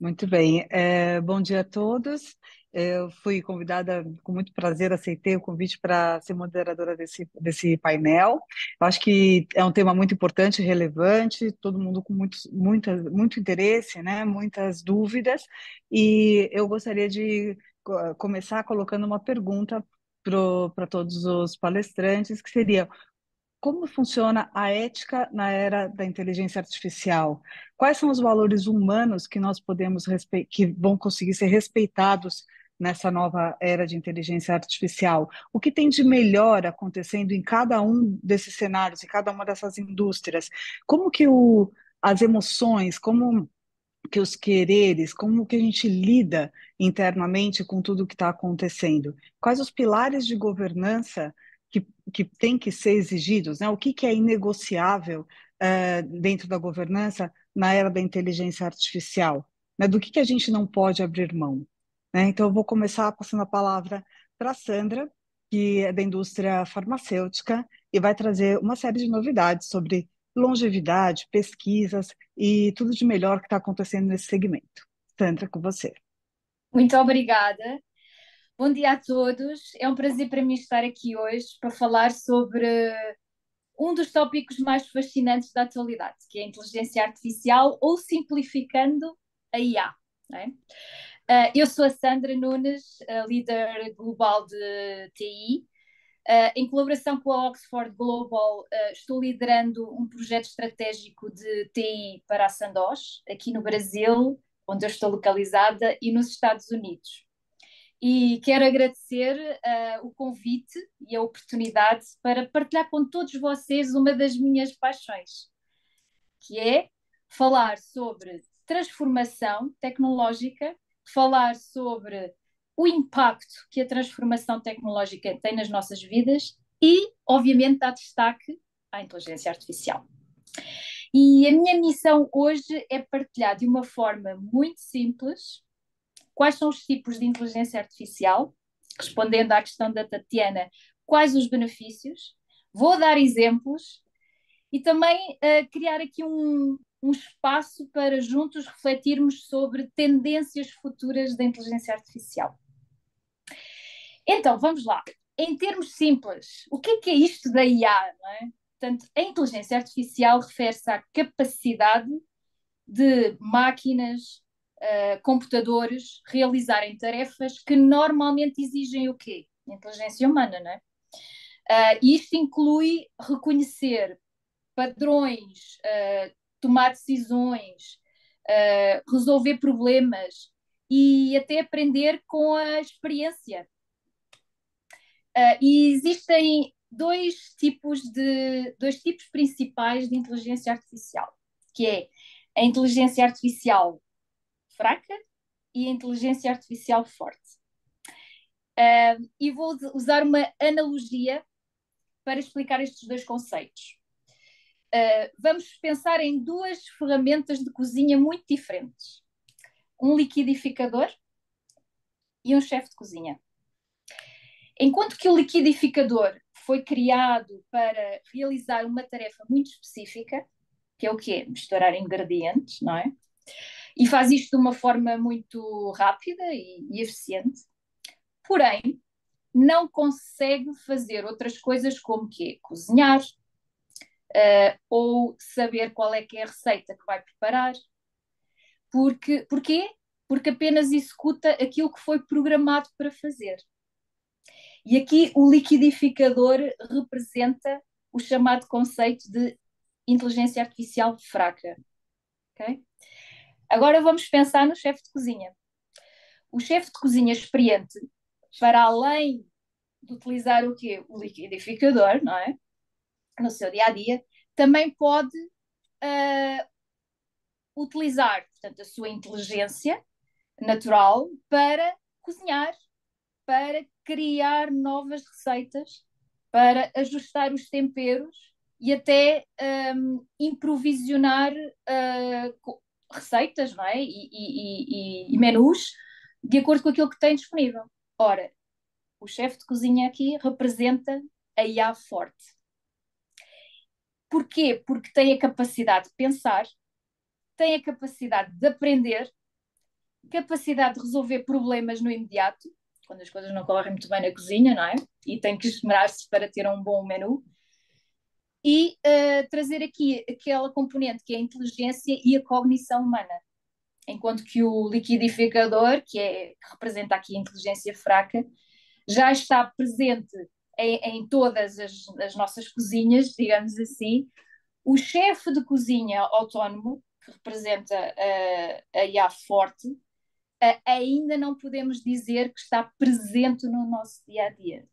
Muito bem. É, bom dia a todos. É, eu fui convidada, com muito prazer, aceitei o convite para ser moderadora desse, desse painel. Eu acho que é um tema muito importante, relevante, todo mundo com muito, muita, muito interesse, né? muitas dúvidas, e eu gostaria de começar colocando uma pergunta para todos os palestrantes, que seria como funciona a ética na era da inteligência artificial? Quais são os valores humanos que nós podemos que vão conseguir ser respeitados nessa nova era de inteligência artificial? O que tem de melhor acontecendo em cada um desses cenários, em cada uma dessas indústrias? Como que o, as emoções, como que os quereres, como que a gente lida internamente com tudo o que está acontecendo? Quais os pilares de governança? que, que tem que ser exigidos, né? o que, que é inegociável eh, dentro da governança na era da inteligência artificial, né? do que, que a gente não pode abrir mão. Né? Então, eu vou começar passando a palavra para a Sandra, que é da indústria farmacêutica e vai trazer uma série de novidades sobre longevidade, pesquisas e tudo de melhor que está acontecendo nesse segmento. Sandra, com você. Muito obrigada. Bom dia a todos. É um prazer para mim estar aqui hoje para falar sobre um dos tópicos mais fascinantes da atualidade, que é a inteligência artificial, ou simplificando, a IA. É? Ah, eu sou a Sandra Nunes, a líder global de TI. Ah, em colaboração com a Oxford Global, ah, estou liderando um projeto estratégico de TI para a Sandoz, aqui no Brasil, onde eu estou localizada, e nos Estados Unidos. E quero agradecer uh, o convite e a oportunidade para partilhar com todos vocês uma das minhas paixões, que é falar sobre transformação tecnológica, falar sobre o impacto que a transformação tecnológica tem nas nossas vidas e, obviamente, dar destaque à inteligência artificial. E a minha missão hoje é partilhar de uma forma muito simples Quais são os tipos de inteligência artificial? Respondendo à questão da Tatiana, quais os benefícios? Vou dar exemplos e também uh, criar aqui um, um espaço para juntos refletirmos sobre tendências futuras da inteligência artificial. Então, vamos lá. Em termos simples, o que é, que é isto da IA? É? Portanto, a inteligência artificial refere-se à capacidade de máquinas, uh, computadores realizarem tarefas que normalmente exigem o quê? Inteligência humana, não é? Uh, isto inclui reconhecer padrões, uh, tomar decisões, uh, resolver problemas e até aprender com a experiência. e existem dois tipos de dois tipos principais de inteligência artificial, que é a inteligência artificial fraca e a inteligência artificial forte. Uh, e vou usar uma analogia para explicar estes dois conceitos. Uh, vamos pensar em duas ferramentas de cozinha muito diferentes: um liquidificador e um chefe de cozinha. Enquanto que o liquidificador foi criado para realizar uma tarefa muito específica, que é o quê? Misturar ingredientes, não é? e faz isto de uma forma muito rápida e, e eficiente. Porém, não consegue fazer outras coisas como que é cozinhar uh, ou saber qual é que é a receita que vai preparar. Porque, porquê? Porque apenas executa aquilo que foi programado para fazer. E aqui o liquidificador representa o chamado conceito de inteligência artificial fraca. Okay? Agora vamos pensar no chefe de cozinha. O chefe de cozinha experiente, para além de utilizar o quê? O liquidificador, não é? No seu dia a dia, também pode uh, utilizar, portanto, a sua inteligência natural para cozinhar, para criar novas receitas, para ajustar os temperos e até um, ehm, improvisionar uh, receitas não é? e, e, e, e menus de acordo com aquilo que tem disponível. Ora, o chefe de cozinha aqui representa a IA forte. Porquê? Porque tem a capacidade de pensar, tem a capacidade de aprender, capacidade de resolver problemas no imediato, quando as coisas não correm muito bem na cozinha, não é? E tem que esmerar-se para ter um bom menu e uh, trazer aqui aquela componente que é a inteligência e a cognição humana. Enquanto que o liquidificador, que, é, que representa aqui a inteligência fraca, já está presente em, em todas as, as nossas cozinhas, digamos assim. O chefe de cozinha autónomo, que representa uh, a IA forte, uh, ainda não podemos dizer que está presente no nosso dia a dia.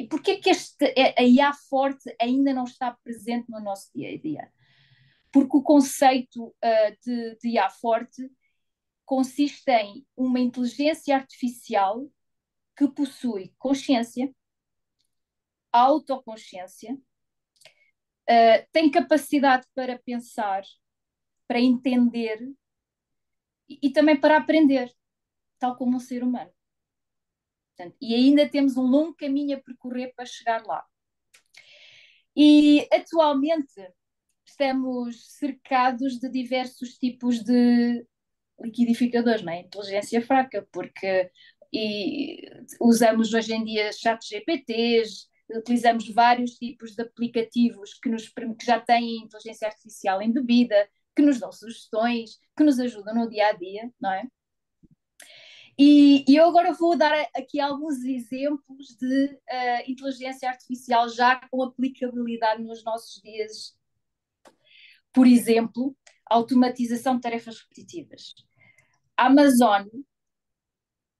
E porquê que este, é, a IA forte ainda não está presente no nosso dia a dia? Porque o conceito uh, de, de IA forte consiste em uma inteligência artificial que possui consciência, autoconsciência, uh, tem capacidade para pensar, para entender e, e também para aprender, tal como um ser humano. Portanto, e ainda temos um longo caminho a percorrer para chegar lá. E atualmente estamos cercados de diversos tipos de liquidificadores, não é? Inteligência fraca, porque usamos hoje em dia chat GPTs, utilizamos vários tipos de aplicativos que, nos, que já têm inteligência artificial embebida, que nos dão sugestões, que nos ajudam no dia a dia, não é? E, e, eu agora vou dar aqui alguns exemplos de uh, inteligência artificial já com aplicabilidade nos nossos dias. Por exemplo, automatização de tarefas repetitivas. A Amazon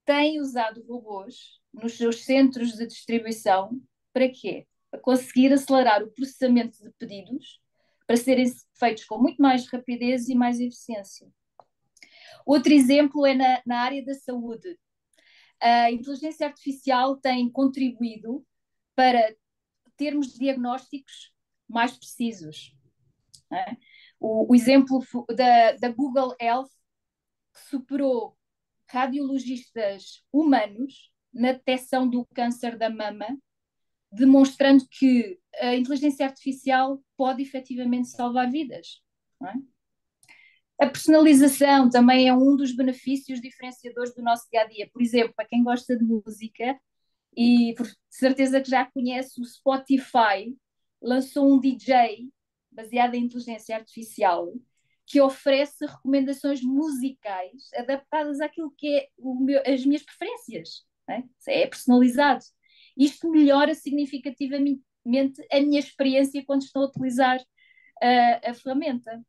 tem usado robôs nos seus centros de distribuição para quê? Para conseguir acelerar o processamento de pedidos para serem feitos com muito mais rapidez e mais eficiência. Outro exemplo é na, na área da saúde. A inteligência artificial tem contribuído para termos diagnósticos mais precisos. É? O, o, exemplo da, da Google Health, que superou radiologistas humanos na detecção do câncer da mama, demonstrando que a inteligência artificial pode efetivamente salvar vidas. É? A personalização também é um dos benefícios diferenciadores do nosso dia a dia. Por exemplo, para quem gosta de música, e por certeza que já conhece o Spotify, lançou um DJ baseado em inteligência artificial que oferece recomendações musicais adaptadas àquilo que é meu, as minhas preferências. É? é personalizado. Isto melhora significativamente a minha experiência quando estou a utilizar eh, a ferramenta.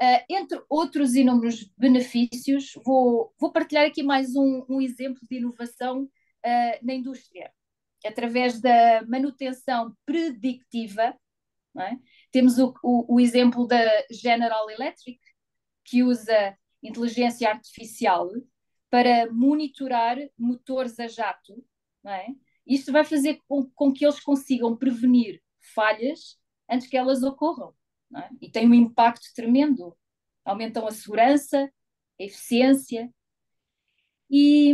Uh, entre outros inúmeros benefícios, vou, vou partilhar aqui mais um, um exemplo de inovação uh, na indústria. Através da manutenção predictiva, é? temos o, o, o, exemplo da General Electric, que usa inteligência artificial para monitorar motores a jato. É? Isto vai fazer com, com que eles consigam prevenir falhas antes que elas ocorram é? e tem um impacto tremendo. Aumentam a segurança, a eficiência. E,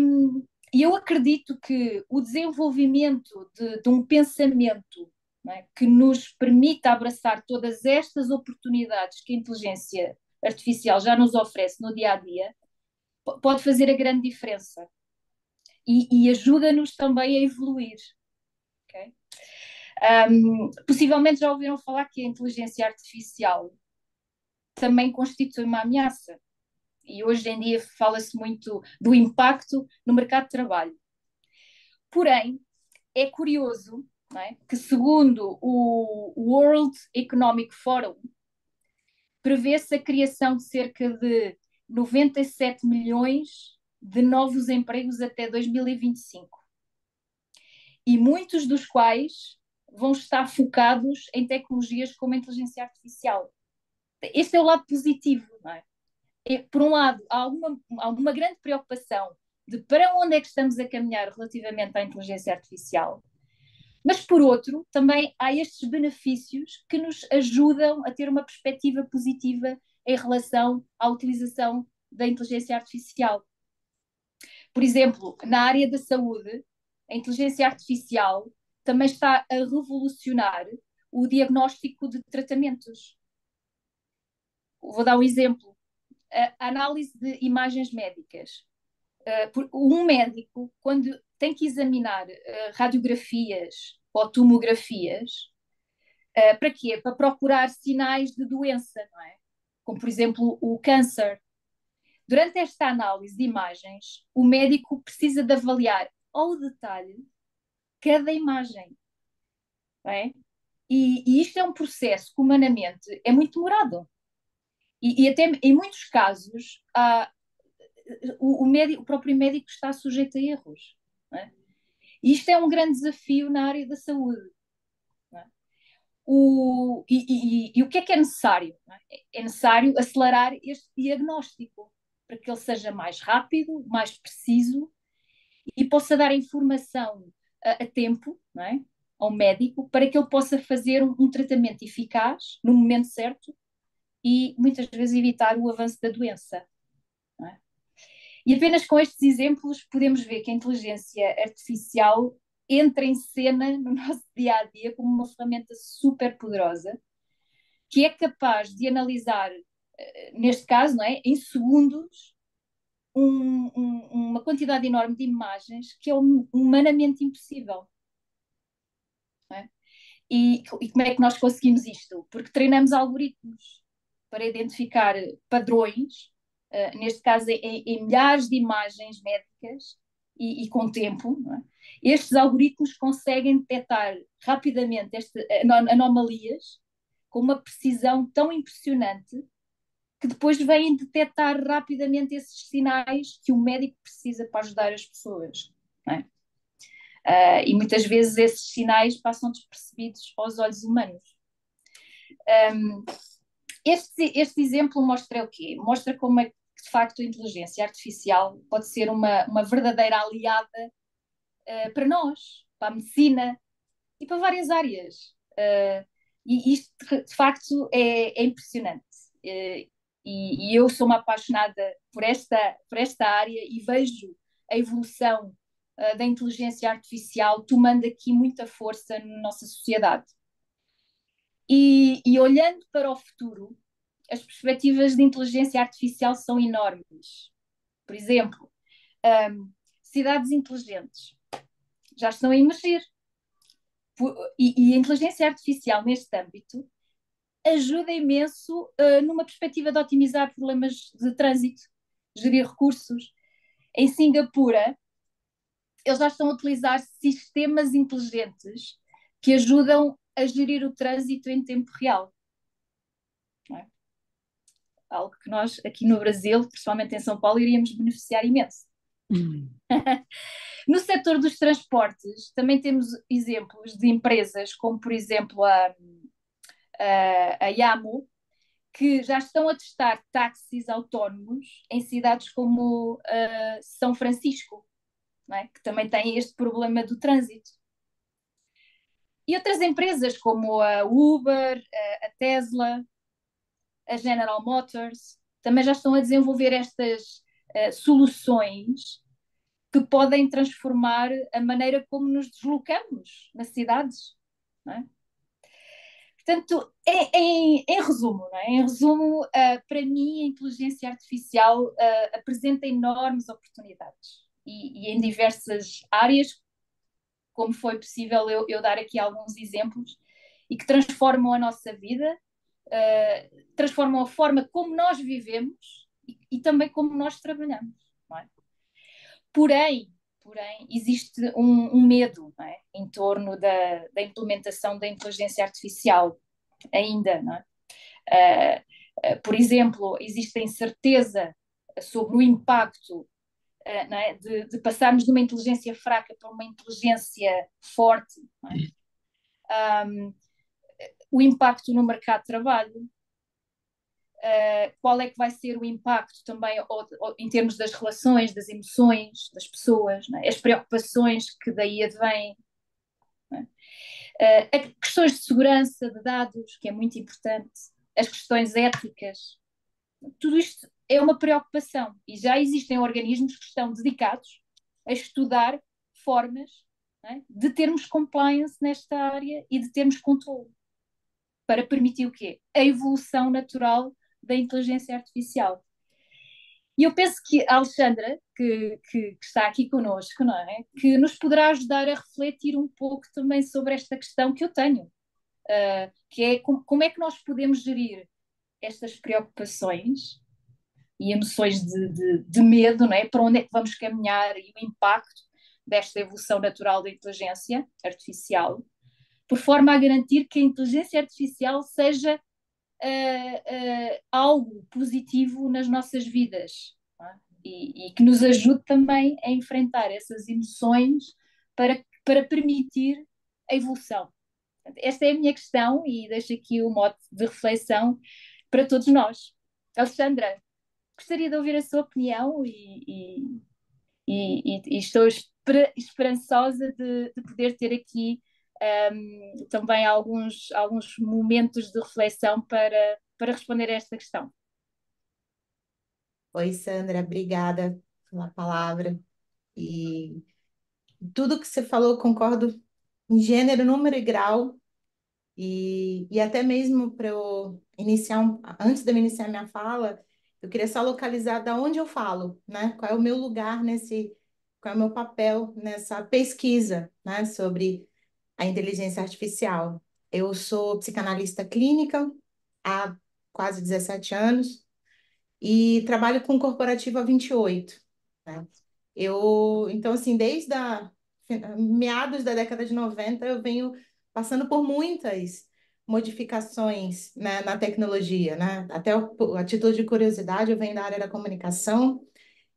e eu acredito que o desenvolvimento de, de um pensamento é? que nos permita abraçar todas estas oportunidades que a inteligência artificial já nos oferece no dia a dia, pode fazer a grande diferença. E, e ajuda-nos também a evoluir, um, possivelmente já ouviram falar que a inteligência artificial também constitui uma ameaça. E hoje em dia fala-se muito do impacto no mercado de trabalho. Porém, é curioso é? que, segundo o World Economic Forum, prevê-se a criação de cerca de 97 milhões de novos empregos até 2025. E muitos dos quais vão estar focados em tecnologias como a inteligência artificial. Este é o lado positivo, não é? E, por um lado, há alguma, alguma grande preocupação de para onde é que estamos a caminhar relativamente à inteligência artificial, mas por outro, também há estes benefícios que nos ajudam a ter uma perspectiva positiva em relação à utilização da inteligência artificial. Por exemplo, na área da saúde, a inteligência artificial também está a revolucionar o diagnóstico de tratamentos. Vou dar um exemplo: a análise de imagens médicas. Eh, um médico, quando tem que examinar eh, radiografias ou tomografias, eh, para quê? Para procurar sinais de doença, não é? Como, por exemplo, o câncer. Durante esta análise de imagens, o médico precisa de avaliar ao detalhe cada imagem. É? E, e, isto é um processo que humanamente é muito demorado. E, e até em muitos casos há, o, o, médico, o, próprio médico está sujeito a erros. É? E isto é um grande desafio na área da saúde. É? O, e, e, o que é que é necessário? É? é? necessário acelerar este diagnóstico para que ele seja mais rápido, mais preciso e possa dar informação a, a tempo, não é? ao médico para que ele possa fazer um, um, tratamento eficaz no momento certo e muitas vezes evitar o avanço da doença. É? E apenas com estes exemplos podemos ver que a inteligência artificial entra em cena no nosso dia a dia como uma ferramenta super poderosa que é capaz de analisar, eh, neste caso, não é, em segundos, um, um, uma quantidade enorme de imagens que é humanamente impossível. É? E, e como é que nós conseguimos isto? Porque treinamos algoritmos para identificar padrões, uh, neste caso em, é, em, é, é milhares de imagens médicas e, e com tempo. É? Estes algoritmos conseguem detectar rapidamente este, eh, anomalias com uma precisão tão impressionante que depois vêm detectar rapidamente esses sinais que o médico precisa para ajudar as pessoas. É? Uh, e muitas vezes esses sinais passam despercebidos aos olhos humanos. Um, este, este exemplo mostra o quê? Mostra como é que, de facto, a inteligência artificial pode ser uma, uma verdadeira aliada uh, para nós, para a medicina e para várias áreas. Uh, e isto, de facto, é, é impressionante. E, e, eu sou uma apaixonada por esta, por esta área e vejo a evolução uh, da inteligência artificial tomando aqui muita força na nossa sociedade. E, e, olhando para o futuro, as perspectivas de inteligência artificial são enormes. Por exemplo, um, cidades inteligentes já estão a emergir. e, e a inteligência artificial, neste âmbito, ajuda imenso uh, numa perspectiva de otimizar problemas de trânsito, gerir recursos. Em Singapura, eles já estão a utilizar sistemas inteligentes que ajudam a gerir o trânsito em tempo real. É? Algo que nós aqui no Brasil, principalmente em São Paulo, iríamos beneficiar imenso. Hum. no setor dos transportes, também temos exemplos de empresas como, por exemplo, a, eh, a Yamo, que já estão a testar táxis autónomos em cidades como uh, São Francisco, é? que também tem este problema do trânsito. E outras empresas como a Uber, eh, a Tesla, a General Motors, também já estão a desenvolver estas uh, soluções que podem transformar a maneira como nos deslocamos nas cidades. É? Portanto, em, em, em resumo, é? em resumo, eh, para mim a inteligência artificial eh, apresenta enormes oportunidades e, e, em diversas áreas, como foi possível eu, eu dar aqui alguns exemplos, e que transformam a nossa vida, Uh, transformam a forma como nós vivemos e, e também como nós trabalhamos. É? Porém, porém existe um, um medo é? em torno da, da, implementação da inteligência artificial ainda. É? Uh, uh, por exemplo, existe a incerteza sobre o impacto uh, é? de, de, passarmos de uma inteligência fraca para uma inteligência forte. Um, é? o impacto no mercado de trabalho, eh, qual é que vai ser o impacto também ou, ou, em termos das relações, das emoções das pessoas, é? as preocupações que daí advêm. É? Uh, questões de segurança de dados, que é muito importante, as questões éticas, tudo isto é uma preocupação e já existem organismos que estão dedicados a estudar formas é? de termos compliance nesta área e de termos controle para permitir o quê? A evolução natural da inteligência artificial. E eu penso que a Alexandra, que, que, que, está aqui connosco, não é? que nos poderá ajudar a refletir um pouco também sobre esta questão que eu tenho, uh, que é com, como é que nós podemos gerir estas preocupações e emoções de, de, de, medo, não é? para onde é que vamos caminhar e o impacto desta evolução natural da inteligência artificial, por forma a garantir que a inteligência artificial seja uh, algo positivo nas nossas vidas é? e, e, que nos ajude também a enfrentar essas emoções para, para permitir a evolução. Esta é a minha questão e deixo aqui o mote de reflexão para todos nós. Alexandra, gostaria de ouvir a sua opinião e, e, e, e estou esperançosa de, de poder ter aqui um, também alguns, alguns momentos de reflexão para, para responder a esta questão. Oi, Sandra, obrigada pela palavra. E tudo que você falou, concordo em gênero, número e grau. E, e até mesmo para eu iniciar, um, antes de eu iniciar minha fala, eu queria só localizar da onde eu falo, né? Qual é o meu lugar nesse, qual é o meu papel nessa pesquisa, né? Sobre a inteligência artificial. Eu sou psicanalista clínica há quase 17 anos e trabalho com corporativo há 28. Né? Eu, então, assim, desde a, meados da década de 90, eu venho passando por muitas modificações né, na tecnologia. Né? Até o, a título de curiosidade, eu venho da área da comunicação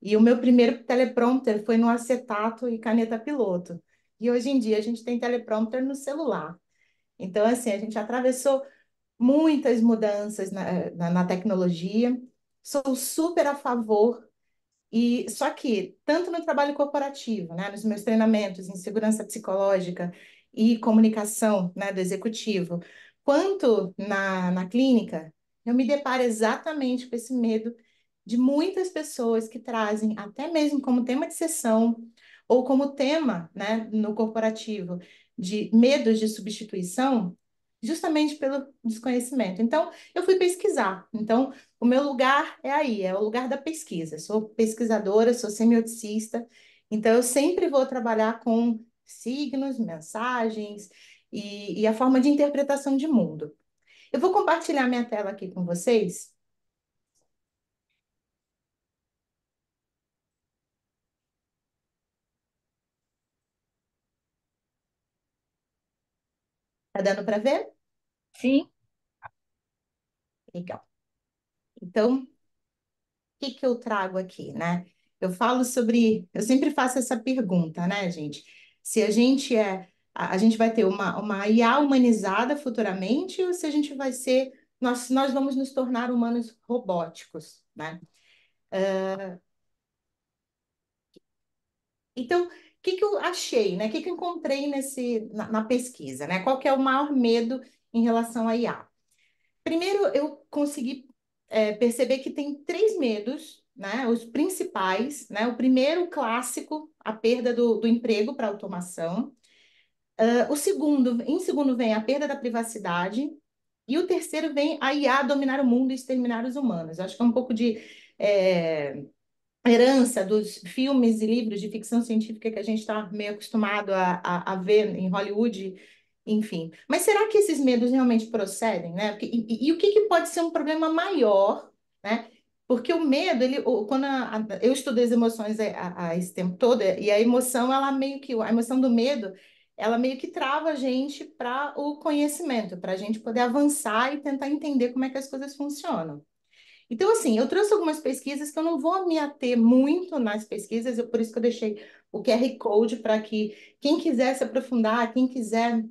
e o meu primeiro teleprompter foi no acetato e caneta piloto. E hoje em dia a gente tem teleprompter no celular. Então, assim, a gente atravessou muitas mudanças na, na, na tecnologia. Sou super a favor e só que tanto no trabalho corporativo, né, nos meus treinamentos em segurança psicológica e comunicação né, do executivo, quanto na, na clínica, eu me deparo exatamente com esse medo de muitas pessoas que trazem, até mesmo como tema de sessão, ou como tema né, no corporativo de medos de substituição, justamente pelo desconhecimento. Então, eu fui pesquisar. Então, o meu lugar é aí, é o lugar da pesquisa. Sou pesquisadora, sou semioticista, então eu sempre vou trabalhar com signos, mensagens e, e a forma de interpretação de mundo. Eu vou compartilhar minha tela aqui com vocês Tá dando para ver? Sim. Legal. Então, o que que eu trago aqui, né? Eu falo sobre, eu sempre faço essa pergunta, né, gente? Se a gente é, a gente vai ter uma, uma IA humanizada futuramente ou se a gente vai ser, nós, nós vamos nos tornar humanos robóticos, né? Uh, então, que, que eu achei, né? O que, que eu encontrei nesse, na, na, pesquisa, né? Qual que é o maior medo em relação à IA? Primeiro, eu consegui é, perceber que tem três medos, né? Os principais, né? O primeiro, o clássico, a perda do, do emprego para automação. Uh, o segundo, em segundo vem a perda da privacidade. E o terceiro vem a IA dominar o mundo e exterminar os humanos. Eu acho que é um pouco de... É herança dos filmes e livros de ficção científica que a gente está meio acostumado a, a, a, ver em Hollywood, enfim. Mas será que esses medos realmente procedem, né? Porque, e, e, o que, que, pode ser um problema maior, né? Porque o medo, ele, quando a, eu estudo as emoções a, esse tempo todo, e a emoção, ela meio que, a emoção do medo, ela meio que trava a gente para o conhecimento, para a gente poder avançar e tentar entender como é que as coisas funcionam. Então, assim, eu trouxe algumas pesquisas que eu não vou me ater muito nas pesquisas, eu, por isso que eu deixei o QR Code para que quem quiser se aprofundar, quem quiser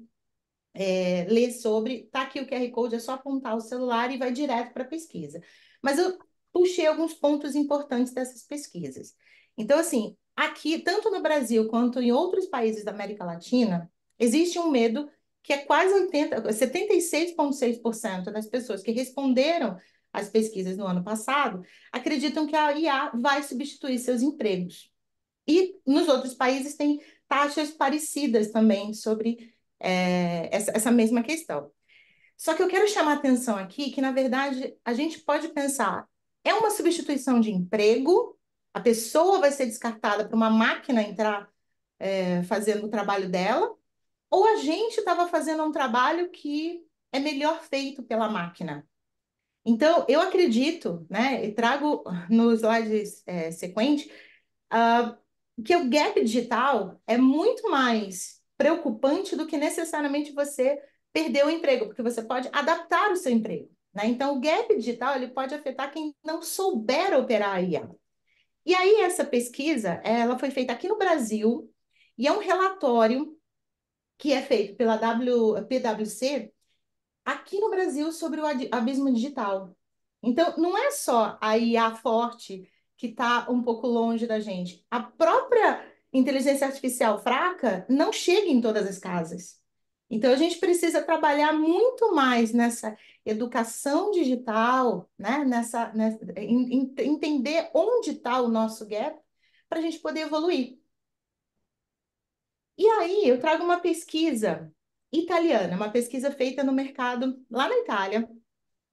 é, ler sobre, tá aqui o QR Code, é só apontar o celular e vai direto para a pesquisa. Mas eu puxei alguns pontos importantes dessas pesquisas. Então, assim, aqui, tanto no Brasil quanto em outros países da América Latina, existe um medo que é quase 80, 76,6% das pessoas que responderam as pesquisas no ano passado, acreditam que a IA vai substituir seus empregos. E nos outros países tem taxas parecidas também sobre é, essa, essa mesma questão. Só que eu quero chamar a atenção aqui que, na verdade, a gente pode pensar, é uma substituição de emprego, a pessoa vai ser descartada para uma máquina entrar é, fazendo o trabalho dela, ou a gente estava fazendo um trabalho que é melhor feito pela máquina. Então, eu acredito, né, e trago no slide é, sequente, uh, que o gap digital é muito mais preocupante do que necessariamente você perder o emprego, porque você pode adaptar o seu emprego. Né? Então, o gap digital ele pode afetar quem não souber operar a IA. E aí, essa pesquisa ela foi feita aqui no Brasil e é um relatório que é feito pela w, PwC aqui no Brasil sobre o abismo digital. Então, não é só a IA forte que está um pouco longe da gente. A própria inteligência artificial fraca não chega em todas as casas. Então, a gente precisa trabalhar muito mais nessa educação digital, né? nessa, nessa né, em, entender onde está o nosso gap para a gente poder evoluir. E aí, eu trago uma pesquisa italiana, uma pesquisa feita no mercado lá na Itália,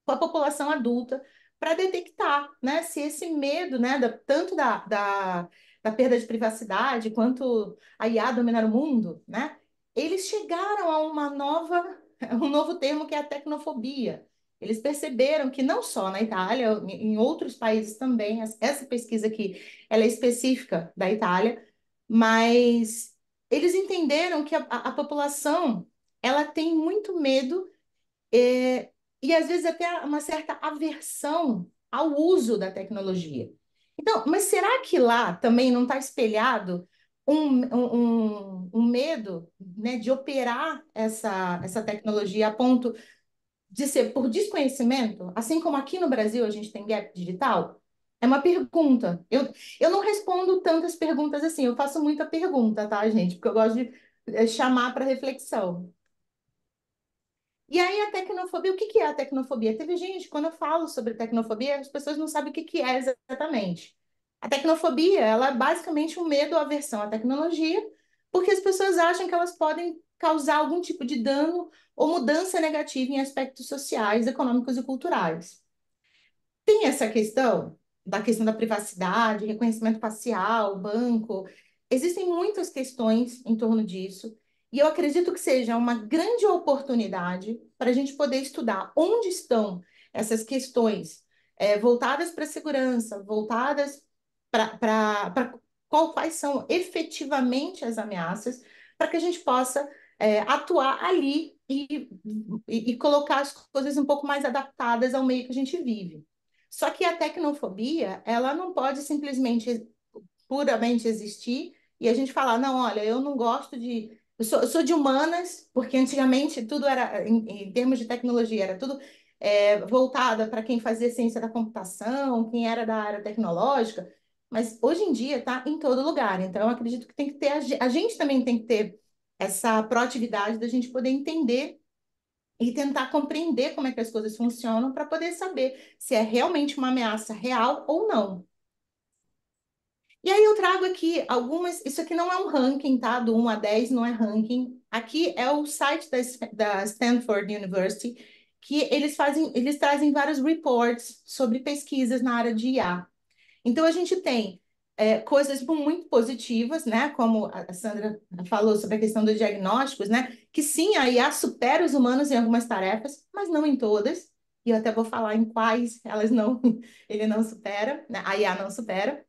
com a população adulta, para detectar né, se esse medo, né, da, tanto da, da, da perda de privacidade quanto a IA dominar o mundo, né, eles chegaram a uma nova, um novo termo que é a tecnofobia. Eles perceberam que não só na Itália, em outros países também, essa pesquisa aqui, ela é específica da Itália, mas eles entenderam que a, a população ela tem muito medo é, e às vezes até uma certa aversão ao uso da tecnologia. Então, mas será que lá também não está espelhado um, um, um medo né, de operar essa, essa tecnologia a ponto de ser por desconhecimento? Assim como aqui no Brasil a gente tem gap digital? É uma pergunta. Eu, eu não respondo tantas perguntas assim, eu faço muita pergunta, tá, gente? Porque eu gosto de eh, chamar para reflexão. E aí a tecnofobia, o que, que é a tecnofobia? Teve gente, quando eu falo sobre tecnofobia, as pessoas não sabem o que, que é exatamente. A tecnofobia, ela é basicamente um medo ou aversão à tecnologia, porque as pessoas acham que elas podem causar algum tipo de dano ou mudança negativa em aspectos sociais, econômicos e culturais. Tem essa questão da questão da privacidade, reconhecimento facial, banco. Existem muitas questões em torno disso. E eu acredito que seja uma grande oportunidade para a gente poder estudar onde estão essas questões é, voltadas para a segurança, voltadas para quais são efetivamente as ameaças, para que a gente possa é, atuar ali e, e, e, colocar as coisas um pouco mais adaptadas ao meio que a gente vive. Só que a tecnofobia, ela não pode simplesmente, puramente existir e a gente falar, não, olha, eu não gosto de eu sou, sou de humanas, porque antigamente tudo era, em, em termos de tecnologia, era tudo é, voltada para quem fazia ciência da computação, quem era da área tecnológica, mas hoje em dia está em todo lugar. Então, eu acredito que tem que ter, a gente também tem que ter essa proatividade da gente poder entender e tentar compreender como é que as coisas funcionam para poder saber se é realmente uma ameaça real ou não. E aí eu trago aqui algumas. Isso aqui não é um ranking, tá? Do 1 a 10 não é ranking. Aqui é o site da, da Stanford University, que eles fazem, eles trazem vários reports sobre pesquisas na área de IA. Então a gente tem é, coisas tipo, muito positivas, né? Como a Sandra falou sobre a questão dos diagnósticos, né? Que sim, a IA supera os humanos em algumas tarefas, mas não em todas. E eu até vou falar em quais elas não, ele não supera, né? a IA não supera.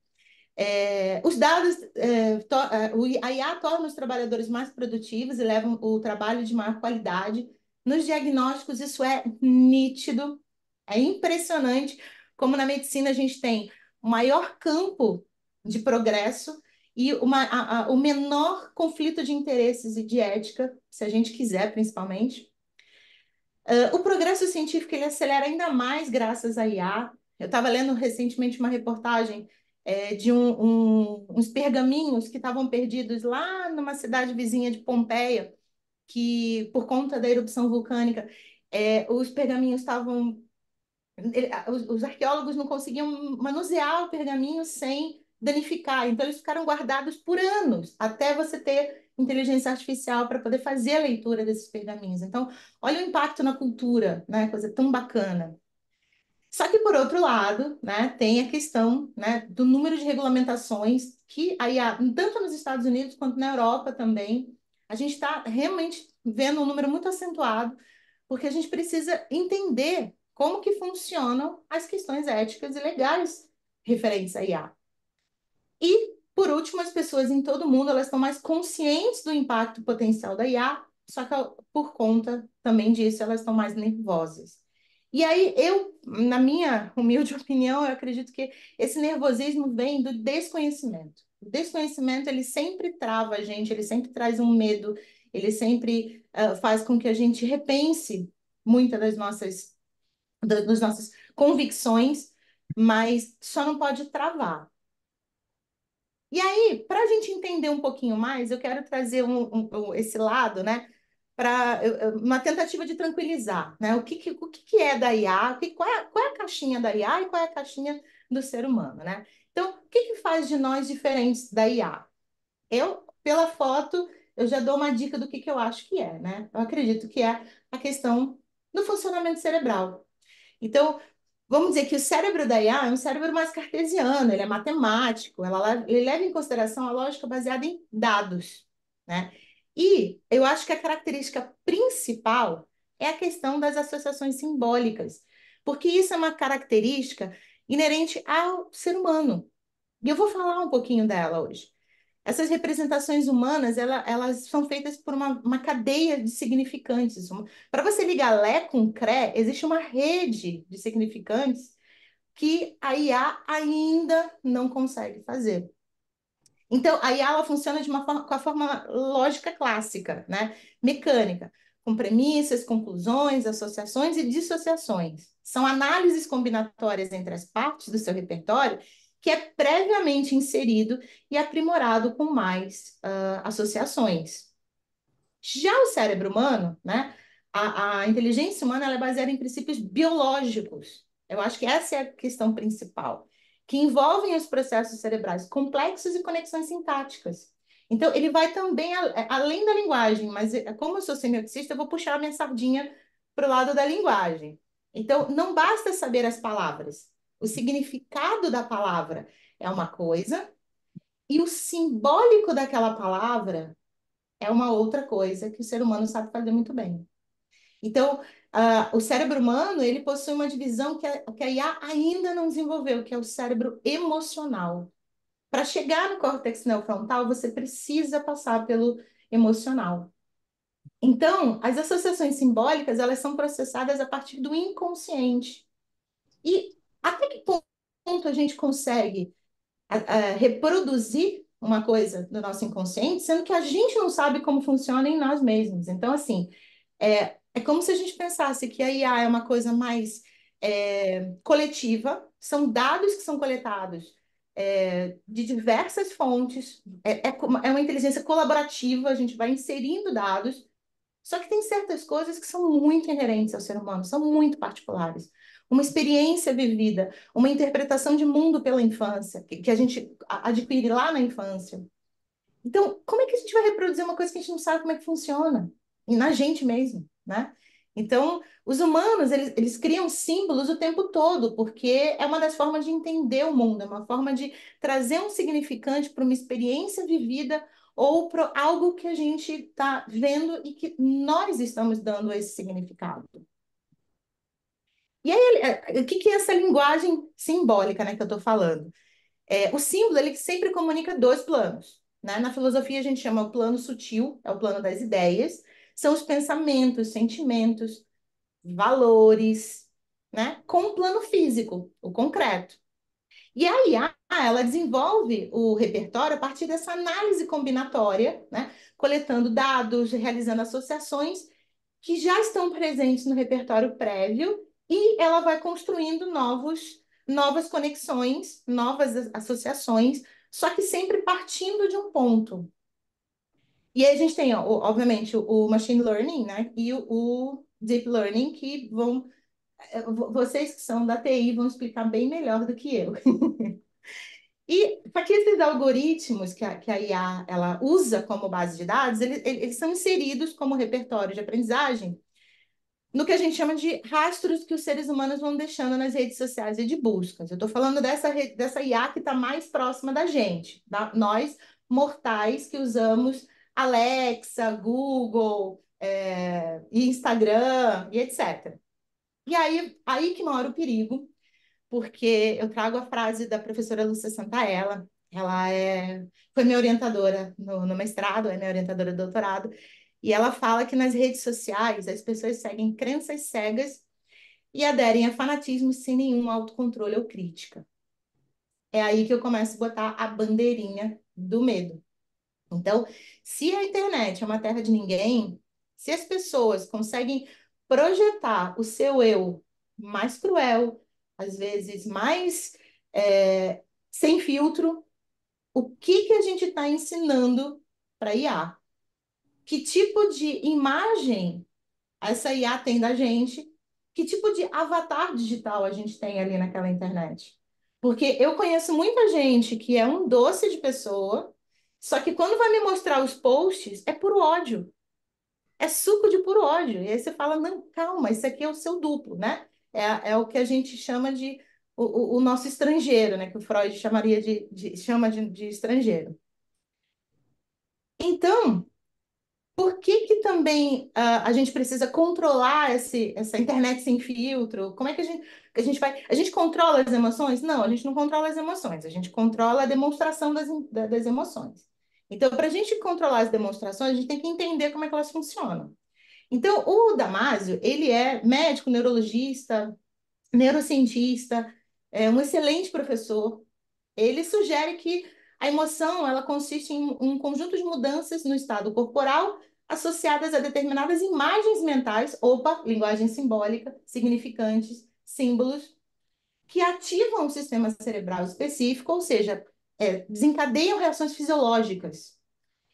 É, os dados, é, to, é, a IA torna os trabalhadores mais produtivos e levam o trabalho de maior qualidade. Nos diagnósticos, isso é nítido, é impressionante como na medicina a gente tem o maior campo de progresso e uma, a, a, o menor conflito de interesses e de ética, se a gente quiser, principalmente. Uh, o progresso científico ele acelera ainda mais graças à IA. Eu estava lendo recentemente uma reportagem é, de um, um, uns pergaminhos que estavam perdidos lá numa cidade vizinha de Pompeia, que por conta da erupção vulcânica, é, os pergaminhos estavam. Os, os arqueólogos não conseguiam manusear o pergaminho sem danificar, então eles ficaram guardados por anos até você ter inteligência artificial para poder fazer a leitura desses pergaminhos. Então, olha o impacto na cultura, né? Coisa tão bacana. Só que, por outro lado, né, tem a questão né, do número de regulamentações que aí, tanto nos Estados Unidos quanto na Europa também, a gente está realmente vendo um número muito acentuado, porque a gente precisa entender como que funcionam as questões éticas e legais referentes à IA. E, por último, as pessoas em todo o mundo, elas estão mais conscientes do impacto potencial da IA, só que por conta também disso, elas estão mais nervosas. E aí eu, na minha humilde opinião, eu acredito que esse nervosismo vem do desconhecimento. O desconhecimento ele sempre trava a gente, ele sempre traz um medo, ele sempre uh, faz com que a gente repense muitas das nossas das, das nossas convicções, mas só não pode travar. E aí, para a gente entender um pouquinho mais, eu quero trazer um, um, esse lado, né? para uma tentativa de tranquilizar, né? O que, que o que, que, é da IA? O que, qual, é, qual é a caixinha da IA e qual é a caixinha do ser humano, né? Então, o que, que faz de nós diferentes da IA? Eu, pela foto, eu já dou uma dica do que, que eu acho que é, né? Eu acredito que é a questão do funcionamento cerebral. Então, vamos dizer que o cérebro da IA é um cérebro mais cartesiano, ele é matemático, ela, ele leva em consideração a lógica baseada em dados, né? E eu acho que a característica principal é a questão das associações simbólicas, porque isso é uma característica inerente ao ser humano. E eu vou falar um pouquinho dela hoje. Essas representações humanas, ela, elas são feitas por uma, uma cadeia de significantes. Para você ligar Lé com Cré, existe uma rede de significantes que a IA ainda não consegue fazer. Então, aí ela funciona de uma forma, com a forma lógica clássica, né? mecânica, com premissas, conclusões, associações e dissociações. São análises combinatórias entre as partes do seu repertório que é previamente inserido e aprimorado com mais uh, associações. Já o cérebro humano, né? A, a inteligência humana é baseada em princípios biológicos. Eu acho que essa é a questão principal que envolvem os processos cerebrais complexos e conexões sintáticas. Então, ele vai também a, é, além da linguagem, mas é, como eu sou semiotista, eu vou puxar a minha sardinha para o lado da linguagem. Então, não basta saber as palavras. O significado da palavra é uma coisa e o simbólico daquela palavra é uma outra coisa que o ser humano sabe fazer muito bem. Então, ah, o cérebro humano ele possui uma divisão que a, que a IA ainda não desenvolveu, que é o cérebro emocional. Para chegar no córtex neofrontal, você precisa passar pelo emocional. Então, as associações simbólicas elas são processadas a partir do inconsciente. E até que ponto a gente consegue a, a, reproduzir uma coisa do nosso inconsciente, sendo que a gente não sabe como funciona em nós mesmos. Então, assim, é, é como se a gente pensasse que a IA é uma coisa mais é, coletiva, são dados que são coletados é, de diversas fontes, é, é, é uma inteligência colaborativa, a gente vai inserindo dados, só que tem certas coisas que são muito inerentes ao ser humano, são muito particulares. Uma experiência vivida, uma interpretação de mundo pela infância, que, que a gente adquire lá na infância. Então, como é que a gente vai reproduzir uma coisa que a gente não sabe como é que funciona? E na gente mesmo né? Então, os humanos, eles, eles criam símbolos o tempo todo, porque é uma das formas de entender o mundo, é uma forma de trazer um significante para uma experiência vivida ou para algo que a gente está vendo e que nós estamos dando esse significado. E aí, é, o que, que é essa linguagem simbólica né, que eu estou falando? É, o símbolo ele sempre comunica dois planos. Né? Na filosofia, a gente chama o plano sutil, é o plano das ideias, são os pensamentos, sentimentos, valores, né? Com o plano físico, o concreto. E a IA, ah, ela desenvolve o repertório a partir dessa análise combinatória, né? Coletando dados, realizando associações que já estão presentes no repertório prévio e ela vai construindo novos, novas conexões, novas associações, só que sempre partindo de um ponto, e aí a gente tem, ó, obviamente, o, machine learning, né? E o, o deep learning que vão é, vocês que são da TI vão explicar bem melhor do que eu. e para que esses algoritmos que a, que a IA ela usa como base de dados, eles, eles são inseridos como repertório de aprendizagem no que a gente chama de rastros que os seres humanos vão deixando nas redes sociais e de buscas. Eu estou falando dessa, dessa IA que está mais próxima da gente, da, nós mortais que usamos Alexa, Google, é, Instagram e etc. E aí, aí que mora o perigo, porque eu trago a frase da professora Lúcia Santaella, ela é, foi minha orientadora no, no mestrado, é minha orientadora do doutorado, e ela fala que nas redes sociais as pessoas seguem crenças cegas e aderem a fanatismo sem nenhum autocontrole ou crítica. É aí que eu começo a botar a bandeirinha do medo. Então, se a internet é uma terra de ninguém, se as pessoas conseguem projetar o seu eu mais cruel, às vezes mais é, sem filtro, o que, que a gente está ensinando para IA? Que tipo de imagem essa IA tem da gente? Que tipo de avatar digital a gente tem ali naquela internet? Porque eu conheço muita gente que é um doce de pessoa, só que quando vai me mostrar os posts, é puro ódio. É suco de puro ódio. E aí você fala, não, calma, isso aqui é o seu duplo, né? É, é o que a gente chama de o, o, nosso estrangeiro, né? Que o Freud chamaria de, de chama de, de estrangeiro. Então, por que, que também uh, a gente precisa controlar esse, essa internet sem filtro? Como é que a gente, a gente vai. A gente controla as emoções? Não, a gente não controla as emoções, a gente controla a demonstração das, das emoções. Então, para a gente controlar as demonstrações, a gente tem que entender como é que elas funcionam. Então, o Damásio, ele é médico, neurologista, neurocientista, é um excelente professor. Ele sugere que a emoção ela consiste em um conjunto de mudanças no estado corporal associadas a determinadas imagens mentais, opa, linguagem simbólica, significantes, símbolos, que ativam um sistema cerebral específico, ou seja, é, desencadeiam reações fisiológicas.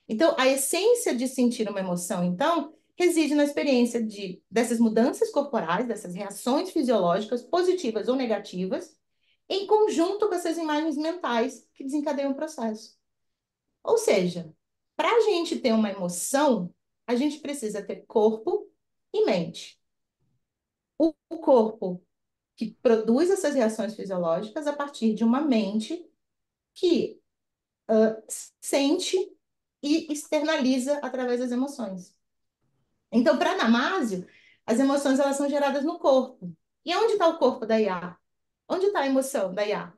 Então, a essência de sentir uma emoção, então, reside na experiência de, dessas mudanças corporais, dessas reações fisiológicas, positivas ou negativas, em conjunto com essas imagens mentais que desencadeiam o processo. Ou seja, para a gente ter uma emoção, a gente precisa ter corpo e mente. O corpo que produz essas reações fisiológicas a partir de uma mente que uh, sente e externaliza através das emoções. Então, para Namásio, as emoções elas são geradas no corpo. E onde está o corpo da IA? Onde está a emoção da IA?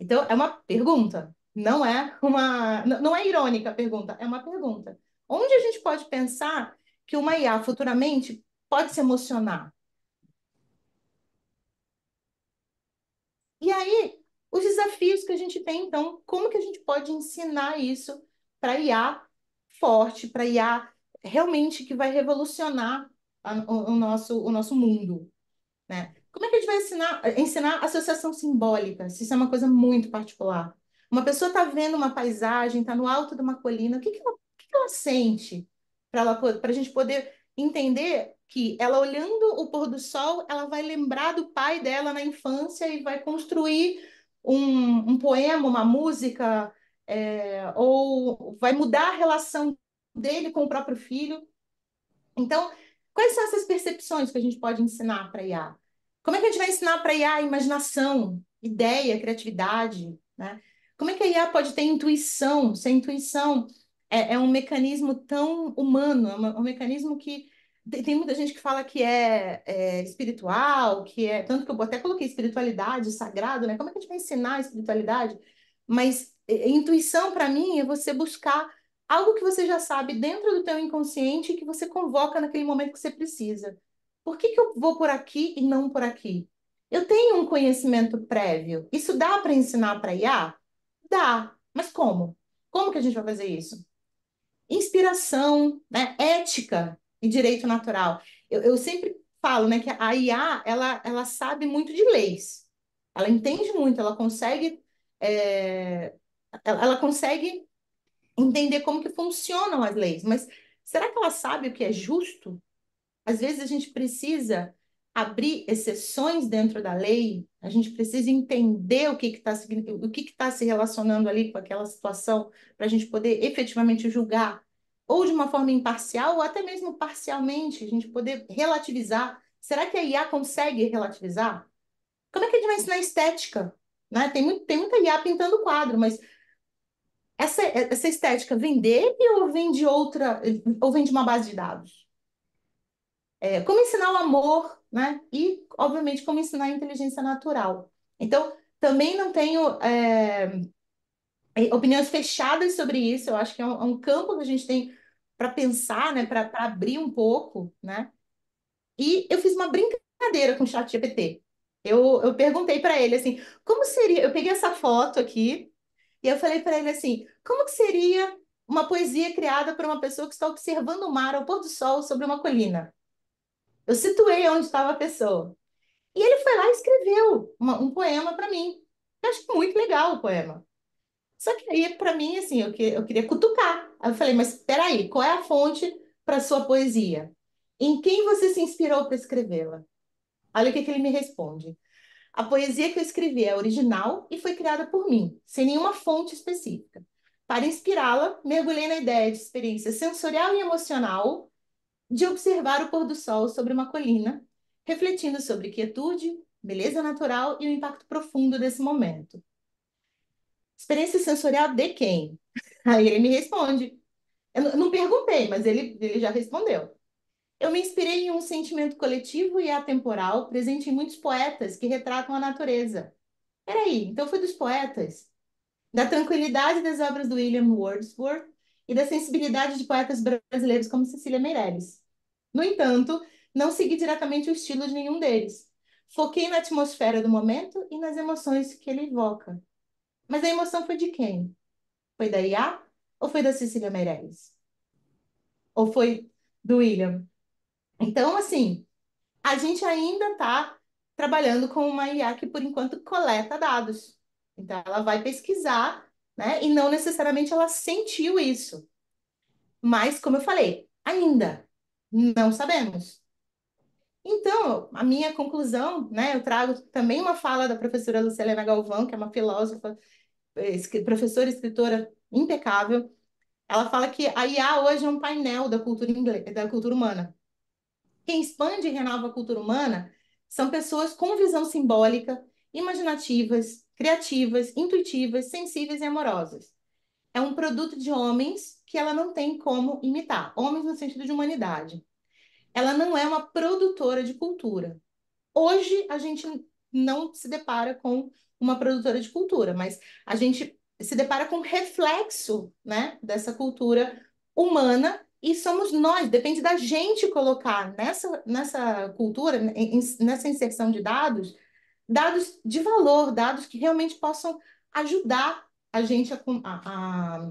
Então, é uma pergunta. Não é uma, não é irônica a pergunta, é uma pergunta. Onde a gente pode pensar que uma IA futuramente pode se emocionar? E aí, os desafios que a gente tem, então, como que a gente pode ensinar isso para IA forte, para IA realmente que vai revolucionar a, o, o, nosso, o nosso mundo, né? Como é que a gente vai ensinar, ensinar associação simbólica? Se isso é uma coisa muito particular. Uma pessoa está vendo uma paisagem, está no alto de uma colina, o que, que, ela, o que, que ela sente? Para a gente poder entender que ela olhando o pôr do sol, ela vai lembrar do pai dela na infância e vai construir um, um poema, uma música, é, ou vai mudar a relação dele com o próprio filho. Então, quais são essas percepções que a gente pode ensinar para IA? Como é que a gente vai ensinar para IA imaginação, ideia, criatividade, né? Como é que a IA pode ter intuição? Se a intuição é, é um mecanismo tão humano, é um mecanismo que tem muita gente que fala que é, é, espiritual, que é. Tanto que eu até coloquei espiritualidade, sagrado, né? Como é que a gente vai ensinar a espiritualidade? Mas é, é intuição, para mim, é você buscar algo que você já sabe dentro do teu inconsciente que você convoca naquele momento que você precisa. Por que, que eu vou por aqui e não por aqui? Eu tenho um conhecimento prévio. Isso dá para ensinar para IA? Dá. Mas como? Como que a gente vai fazer isso? Inspiração, né? ética, e direito natural. Eu, eu sempre falo né, que a IA ela, ela sabe muito de leis. Ela entende muito, ela consegue, é, ela, consegue entender como que funcionam as leis, mas será que ela sabe o que é justo? Às vezes a gente precisa abrir exceções dentro da lei, a gente precisa entender o que está o que que tá se relacionando ali com aquela situação para a gente poder efetivamente julgar ou de uma forma imparcial, ou até mesmo parcialmente, a gente poder relativizar. Será que a IA consegue relativizar? Como é que a gente vai ensinar estética? Né? Tem, muito, tem muita IA pintando quadro, mas essa, essa estética vem dele ou vem de outra, ou vem de uma base de dados? É, como ensinar o amor, né? E, obviamente, como ensinar a inteligência natural. Então, também não tenho é, é, opiniões fechadas sobre isso. Eu acho que é um, é um campo que a gente tem para pensar, né, para abrir um pouco, né? E eu fiz uma brincadeira com o chat GPT. Eu, eu perguntei para ele assim, como seria? Eu peguei essa foto aqui e eu falei para ele assim, como que seria uma poesia criada por uma pessoa que está observando o mar ao pôr do sol sobre uma colina? Eu situei onde estava a pessoa. E ele foi lá e escreveu uma, um poema para mim. Eu acho muito legal o poema. Só que aí, para mim, assim, eu, que, eu queria cutucar. Aí eu falei, mas espera aí, qual é a fonte para sua poesia? Em quem você se inspirou para escrevê-la? Olha o que, que ele me responde. A poesia que eu escrevi é original e foi criada por mim, sem nenhuma fonte específica. Para inspirá-la, mergulhei na ideia de experiência sensorial e emocional de observar o pôr do sol sobre uma colina, refletindo sobre quietude, beleza natural e o impacto profundo desse momento. Experiência sensorial de quem? Aí ele me responde. Eu não perguntei, mas ele, ele já respondeu. Eu me inspirei em um sentimento coletivo e atemporal presente em muitos poetas que retratam a natureza. Peraí, então foi dos poetas? Da tranquilidade das obras do William Wordsworth e da sensibilidade de poetas brasileiros como Cecília Meirelles. No entanto, não segui diretamente o estilo de nenhum deles. Foquei na atmosfera do momento e nas emoções que ele evoca. Mas a emoção foi de quem? Foi da IA ou foi da Cecília Meirelles? Ou foi do William? Então, assim, a gente ainda está trabalhando com uma IA que, por enquanto, coleta dados. Então, ela vai pesquisar, né? E não necessariamente ela sentiu isso. Mas, como eu falei, ainda não sabemos. Então, a minha conclusão, né, eu trago também uma fala da professora Lucilena Galvão, que é uma filósofa, eh, professora escritora impecável. Ela fala que a IA hoje é um painel da cultura, da cultura humana. Quem expande e renova a cultura humana são pessoas com visão simbólica, imaginativas, criativas, intuitivas, sensíveis e amorosas. É um produto de homens que ela não tem como imitar, homens no sentido de humanidade ela não é uma produtora de cultura. Hoje a gente não se depara com uma produtora de cultura, mas a gente se depara com um reflexo, né, dessa cultura humana e somos nós, depende da gente colocar nessa, nessa cultura, nessa inserção de dados, dados de valor, dados que realmente possam ajudar a gente a, a, a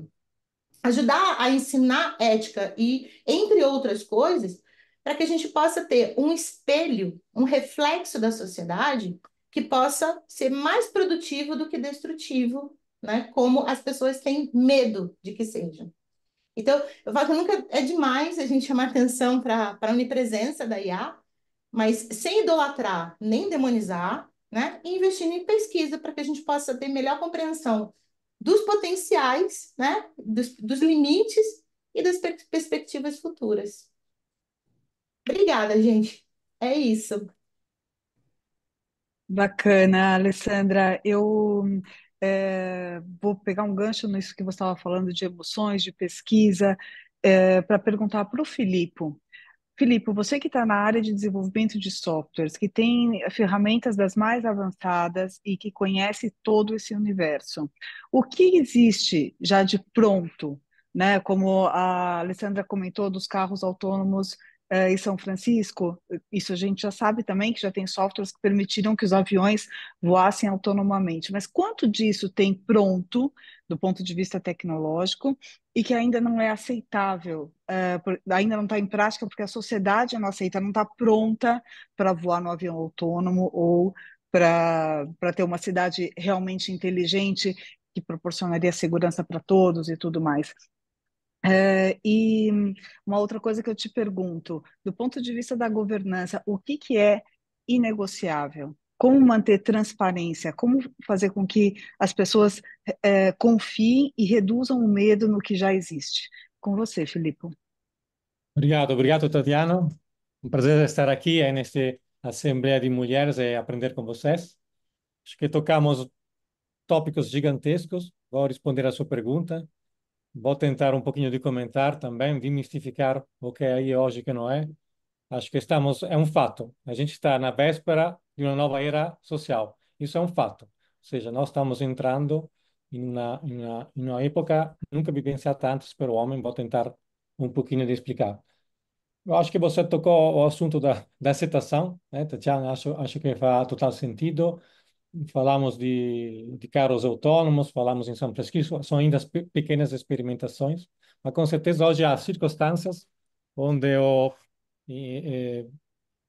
ajudar a ensinar ética e, entre outras coisas, para que a gente possa ter um espelho, um reflexo da sociedade que possa ser mais produtivo do que destrutivo, né? Como as pessoas têm medo de que seja. Então, eu falo que nunca é demais a gente chamar atenção para a onipresença da IA, mas sem idolatrar nem demonizar, né? E investindo em pesquisa para que a gente possa ter melhor compreensão dos potenciais, né? Dos, dos limites e das per perspectivas futuras. Obrigada, gente. É isso. Bacana, Alessandra. Eu é, vou pegar um gancho nisso que você estava falando de emoções, de pesquisa, é, para perguntar para o Filipe. Filipe, você que está na área de desenvolvimento de softwares, que tem ferramentas das mais avançadas e que conhece todo esse universo, o que existe já de pronto, né? Como a Alessandra comentou dos carros autônomos uh, em São Francisco. Isso a gente já sabe também que já tem softwares que permitiram que os aviões voassem autonomamente. Mas quanto disso tem pronto do ponto de vista tecnológico e que ainda não é aceitável, uh, por, ainda não está em prática porque a sociedade não aceita, não está pronta para voar no avião autônomo ou para ter uma cidade realmente inteligente que proporcionaria segurança para todos e tudo mais. Uh, e uma outra coisa que eu te pergunto, do ponto de vista da governança, o que, que é inegociável? Como manter transparência? Como fazer com que as pessoas uh, confiem e reduzam o medo no que já existe? Com você, Filipe. Obrigado, obrigado, Tatiana. Um prazer estar aqui nesta Assembleia de Mulheres e eh, aprender com vocês. Acho que tocamos tópicos gigantescos. Vou responder a sua pergunta. Vou tentar um pouquinho de comentar também, mistificar o que é aí hoje que não é. Acho que estamos, é um fato. A gente está na véspera de uma nova era social. Isso é um fato. Ou seja, nós estamos entrando em uma, em uma, em uma época nunca vivenciada antes pelo homem. Vou tentar um pouquinho de explicar. Eu acho que você tocou o assunto da, da aceitação, né, Tatiana? Acho, acho que faz total sentido falamos de, de carros autônomos, falamos em São Francisco, são ainda pequenas experimentações, mas com certeza hoje há circunstâncias onde o, e, e,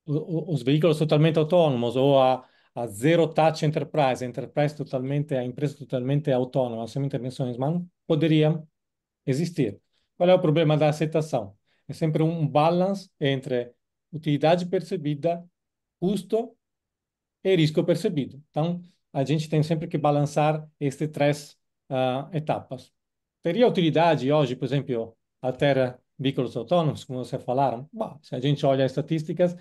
os veículos totalmente autônomos ou a, a zero touch enterprise, a enterprise totalmente, a empresa totalmente autônoma, sem intervenções humanas, poderiam existir. Qual é o problema da aceitação? É sempre um balance entre utilidade percebida, custo é risco percebido. Então, a gente tem sempre que balançar estas três uh, etapas. Teria utilidade hoje, por exemplo, a Terra veículos autônomos, como vocês falaram? Bom, se a gente olha as estatísticas,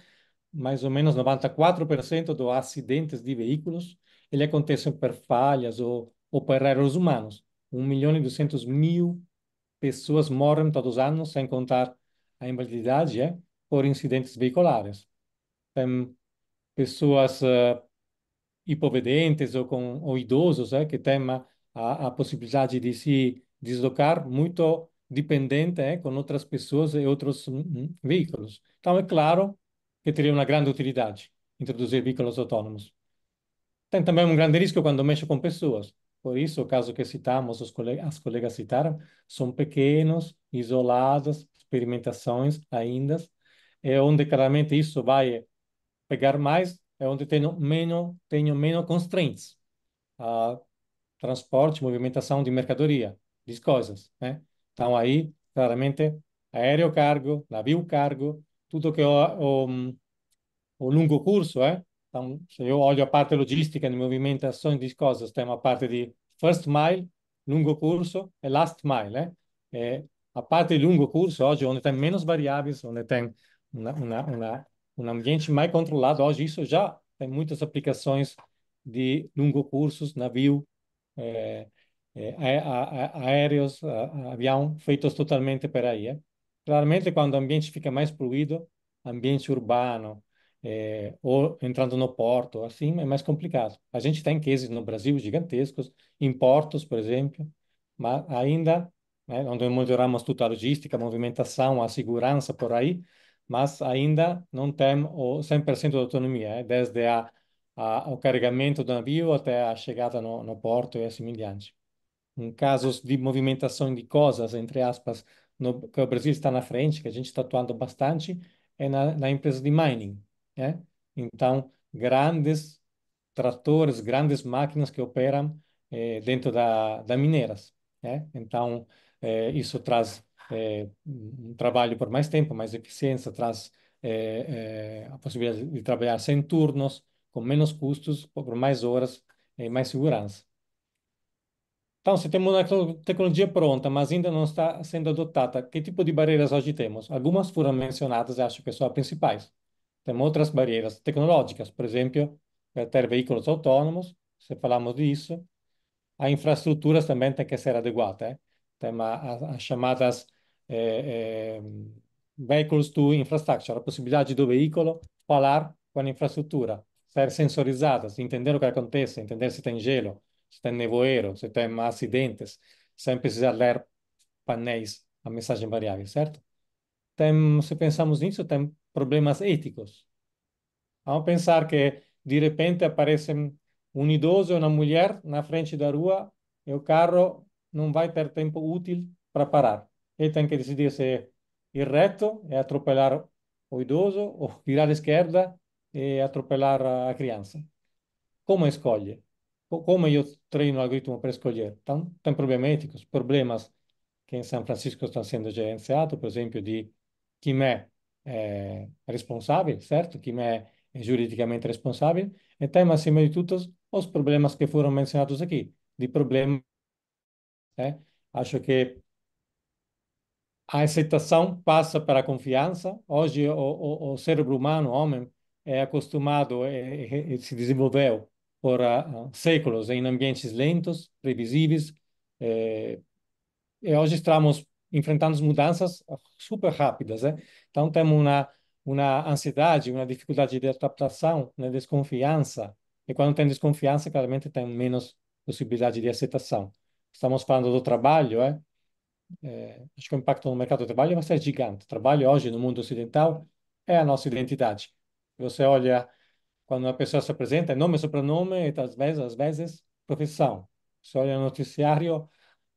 mais ou menos 94% dos acidentes de veículos ele acontecem por falhas ou, ou por erros humanos. 1 milhão e 200 mil pessoas morrem todos os anos, sem contar a invalididade, é, por incidentes veiculares. Tem pessoas uh, hipovedentes ou com ou idosos é, que têm a, a possibilidade de se deslocar muito dependente é, com outras pessoas e outros hum, hum, veículos. Então, é claro que teria uma grande utilidade introduzir veículos autônomos. Tem também um grande risco quando mexe com pessoas. Por isso, o caso que citamos, os as colegas citaram, são pequenos, isolados, experimentações ainda, é onde claramente isso vai pegar mais é onde tenho menos, tenho menos constraints. Ah, transporte, movimentação de mercadoria, de coisas, né? Então aí, claramente, aéreo cargo, navio cargo, tudo que é o, o, o longo curso, é? Então, se eu olho a parte logística de movimentação de coisas, tem uma parte de first mile, longo curso e last mile, né? a parte de longo curso, hoje onde tem menos variáveis, onde tem uma, uma, uma um ambiente mais controlado. Hoje isso já tem muitas aplicações de longo cursos, navio, é, é, a, a, aéreos, a, avião, feitos totalmente para aí. É? Claramente, quando o ambiente fica mais poluído, ambiente urbano, é, ou entrando no porto, assim, é mais complicado. A gente tem cases no Brasil gigantescos, em portos, por exemplo, mas ainda, né, onde melhoramos toda a logística, a movimentação, a segurança por aí, mas ainda não tem o 100% de autonomia, eh? desde a, a, o carregamento do navio até a chegada no, no porto e assim em diante. Em casos de movimentação de coisas, entre aspas, no, que o Brasil está na frente, que a gente está atuando bastante, é na, na empresa de mining. Né? Então, grandes tratores, grandes máquinas que operam eh, dentro da, da mineiras. Né? Então, eh, isso traz é, um trabalho por mais tempo, mais eficiência, traz é, é, a possibilidade de trabalhar sem turnos, com menos custos, por mais horas e mais segurança. Então, se temos uma tecnologia pronta, mas ainda não está sendo adotada, que tipo de barreiras hoje temos? Algumas foram mencionadas, acho que são as principais. Temos outras barreiras tecnológicas, por exemplo, eh, ter veículos autônomos, se falamos disso. A infraestrutura também tem que ser adequada, Eh? Tem a as chamadas Veículos eh, eh, Vehicles to Infrastructure, a possibilidade do veículo falar com a infraestrutura, ser sensorizada, entender o que acontece, entender se tem gelo, se tem nevoeiro, se tem acidentes, sem precisar ler painéis a mensagem variável, certo? Tem, se pensamos nisso, tem problemas éticos. Vamos pensar que, de repente, aparece um idoso e uma mulher na frente da rua e o carro não vai ter tempo útil para parar ele tem que decidir se é ir reto e atropelar o idoso ou virar à esquerda e atropelar a criança. Como escolhe? Como eu treino o algoritmo para escolher? Então, tem problemas éticos, problemas que em São Francisco estão sendo gerenciados, por exemplo, de quem é, é responsável, certo? Quem é, é juridicamente responsável. E tem, acima de tudo, os problemas que foram mencionados aqui, de problemas. Né? Acho que a aceitação passa para a confiança. Hoje, o, o, o cérebro humano, o homem, é acostumado, é, é, é se desenvolveu por uh, séculos em ambientes lentos, previsíveis. É, e hoje estamos enfrentando mudanças super rápidas. Né? Então, temos uma, uma ansiedade, uma dificuldade de adaptação, né? desconfiança. E quando tem desconfiança, claramente tem menos possibilidade de aceitação. Estamos falando do trabalho, é? é, acho que o impacto no mercado de trabalho vai é ser gigante. O trabalho hoje no mundo ocidental é a nossa identidade. Você olha quando uma pessoa se apresenta, é nome sobrenome, e às vezes, às vezes, profissão. Você olha no noticiário,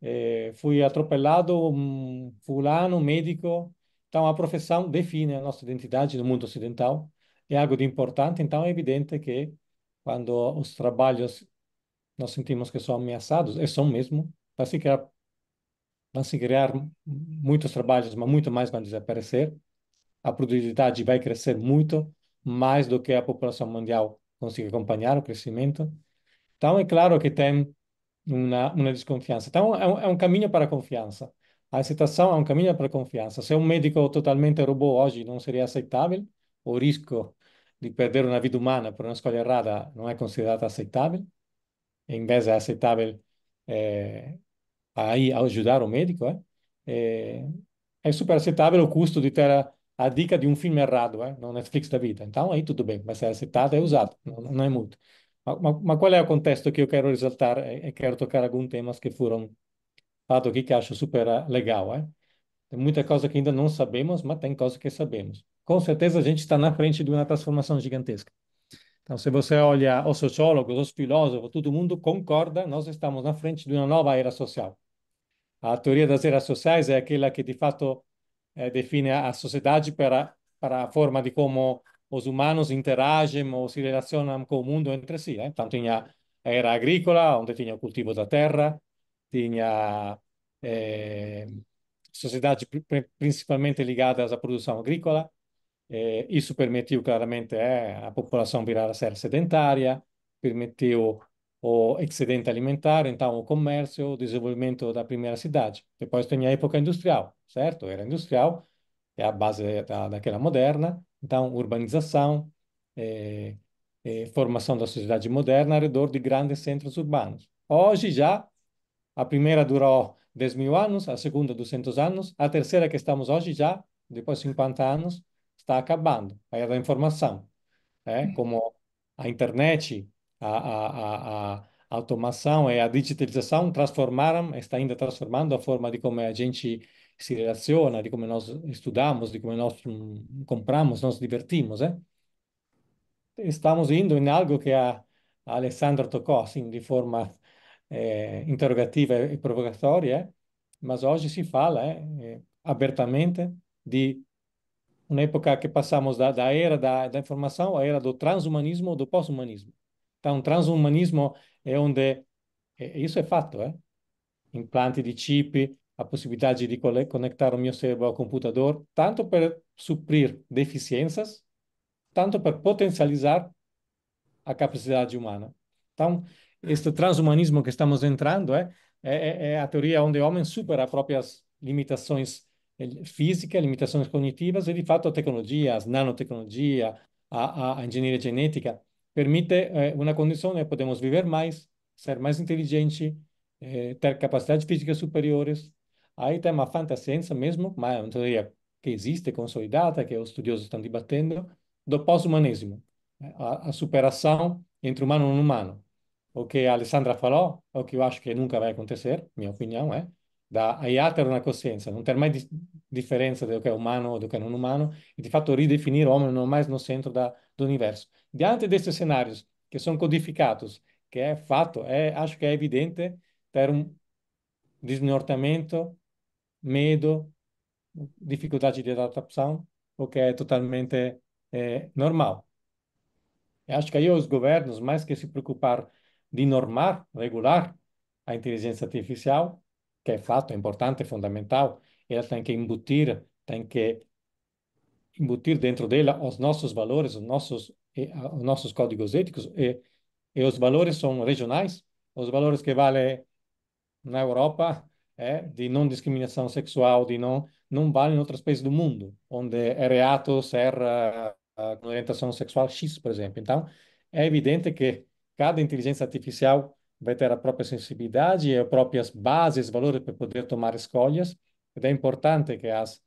é, fui atropelado, um fulano, médico. Então, a profissão define a nossa identidade no mundo ocidental. É algo de importante, então é evidente que quando os trabalhos nós sentimos que são ameaçados, e é são mesmo, Parece que a vão se criar muitos trabalhos, mas muito mais vão desaparecer. A produtividade vai crescer muito, mais do que a população mundial consegue acompanhar o crescimento. Então, é claro que tem uma, uma desconfiança. Então, é um, é um caminho para a confiança. A aceitação é um caminho para a confiança. Se um médico totalmente robô hoje não seria aceitável, o risco de perder uma vida humana por uma escolha errada não é considerado aceitável. Em vez, é aceitável é, aí ajudar o médico, é? É, é super aceitável o custo de ter a, a dica de um filme errado é? no Netflix da vida. Então, aí tudo bem, mas é aceitado, é usado, não, não é muito. Mas, mas, qual é o contexto que eu quero ressaltar? e é, é quero tocar alguns temas que foram falados aqui que acho super ah, legal. É? Tem muita coisa que ainda não sabemos, mas tem coisa que sabemos. Com certeza a gente está na frente de uma transformação gigantesca. Então, se você olha os sociólogos, os filósofos, todo mundo concorda, nós estamos na frente de uma nova era social. A teoria das eras sociais é aquela que, de fato, é, define a sociedade para, para a forma de como os humanos interagem ou se relacionam com o mundo entre si. Né? Então, tinha a era agrícola, onde tinha o cultivo da terra, tinha eh, sociedades principalmente ligadas à produção agrícola. Eh, isso permitiu claramente a população virar a ser sedentária, permitiu o excedente alimentar, então o comércio, o desenvolvimento da primeira cidade. Depois tem a época industrial, certo? Era industrial, é a base da, daquela moderna, então urbanização, é, é, formação da sociedade moderna ao redor de grandes centros urbanos. Hoje já, a primeira durou 10 mil anos, a segunda 200 anos, a terceira que estamos hoje já, depois de 50 anos, está acabando, a era é da informação. é Como a internet a, a, a, automação e é a digitalização transformaram, está ainda transformando a forma de como a gente se relaciona, de como nós estudamos, de como nós compramos, nos divertimos, né? Estamos indo em algo que a Alessandro tocou, assim, de forma eh, interrogativa e provocatória, mas hoje se fala é, abertamente de uma época que passamos da, da era da, da informação à era do transhumanismo ou do pós-humanismo. Então, transhumanismo é onde é, é, isso é fato, é? Implante de chip, a possibilidade de conectar o meu cérebro ao computador, tanto para suprir deficiências, tanto para potencializar a capacidade humana. Então, este transhumanismo que estamos entrando é, é a teoria onde o homem supera as próprias limitações eh, físicas, limitações cognitivas, e de fato a tecnologia, as nanotecnologia, a engenharia genética permite eh, uma condição, onde Podemos viver mais, ser mais inteligente, eh, ter capacidades físicas superiores. Aí tem uma fantasciência mesmo, uma teoria que existe, consolidada, que os estudiosos estão debatendo, do pós-humanismo, a, a, superação entre humano e humano. O que a Alessandra falou, o que eu acho que nunca vai acontecer, minha opinião é, eh, da hiátero na consciência, não ter mais di diferença do que é humano ou do que é não humano, e de fato redefinir o homem não mais no centro da do universo. Diante destes cenários que são codificados, que é fato, é, acho que é evidente ter um desnortamento, medo, dificuldade de adaptação, o que é totalmente é, normal. Eu acho que aí os governos, mais que se preocupar de normar, regular a inteligência artificial, que é fato, é importante, é fundamental, ela tem que embutir, tem que embutir dentro dela os nossos valores, os nossos eh, os nossos códigos éticos e, e os valores são regionais, os valores que valem na Europa é de não discriminação sexual, de não não valem em outros países do mundo, onde é reato ser com orientação sexual X, por exemplo. Então, é evidente que cada inteligência artificial vai ter a própria sensibilidade e as próprias bases, valores para poder tomar escolhas. E é importante que as,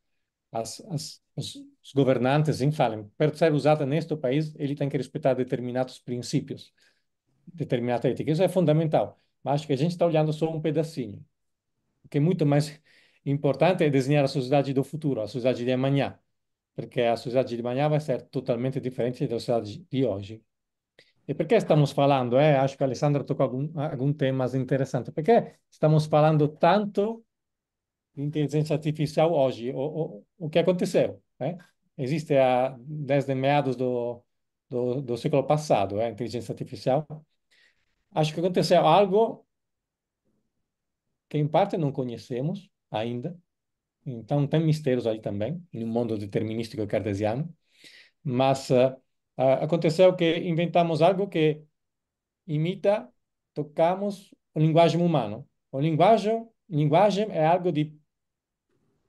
as, as os, os governantes, enfim, falam, para ser usada neste país, ele tem que respeitar determinados princípios, determinada ética. Isso é fundamental. Mas acho que a gente está olhando só um pedacinho. O que é muito mais importante é desenhar a sociedade do futuro, a sociedade de amanhã, porque a sociedade de amanhã vai ser totalmente diferente da sociedade de hoje. E que estamos falando? é Acho que a Alessandra tocou algum, algum tema interessante. que estamos falando tanto de inteligência artificial hoje? O, o, o que aconteceu? Né? Existe há, desde meados do, do, do século passado, é, a inteligência artificial. Acho que aconteceu algo que, em parte, não conhecemos ainda. Então, tem mistérios aí também, no mundo determinístico cartesiano. Mas uh, aconteceu que inventamos algo que imita, tocamos a linguagem humana. A linguagem, linguagem é algo de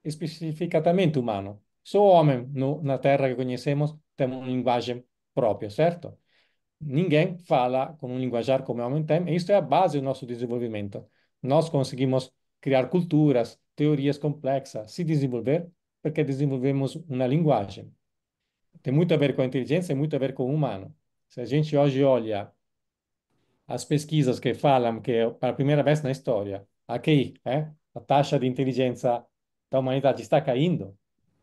especificamente humano. Só homem no, na Terra que conhecemos tem uma linguagem própria, certo? Ninguém fala com um linguajar como o homem tem, e isso é a base do nosso desenvolvimento. Nós conseguimos criar culturas, teorias complexas, se desenvolver porque desenvolvemos uma linguagem. Tem muito a ver com a inteligência e muito a ver com o humano. Se a gente hoje olha as pesquisas que falam que, é pela primeira vez na história, a QI, é, a taxa de inteligência da humanidade está caindo,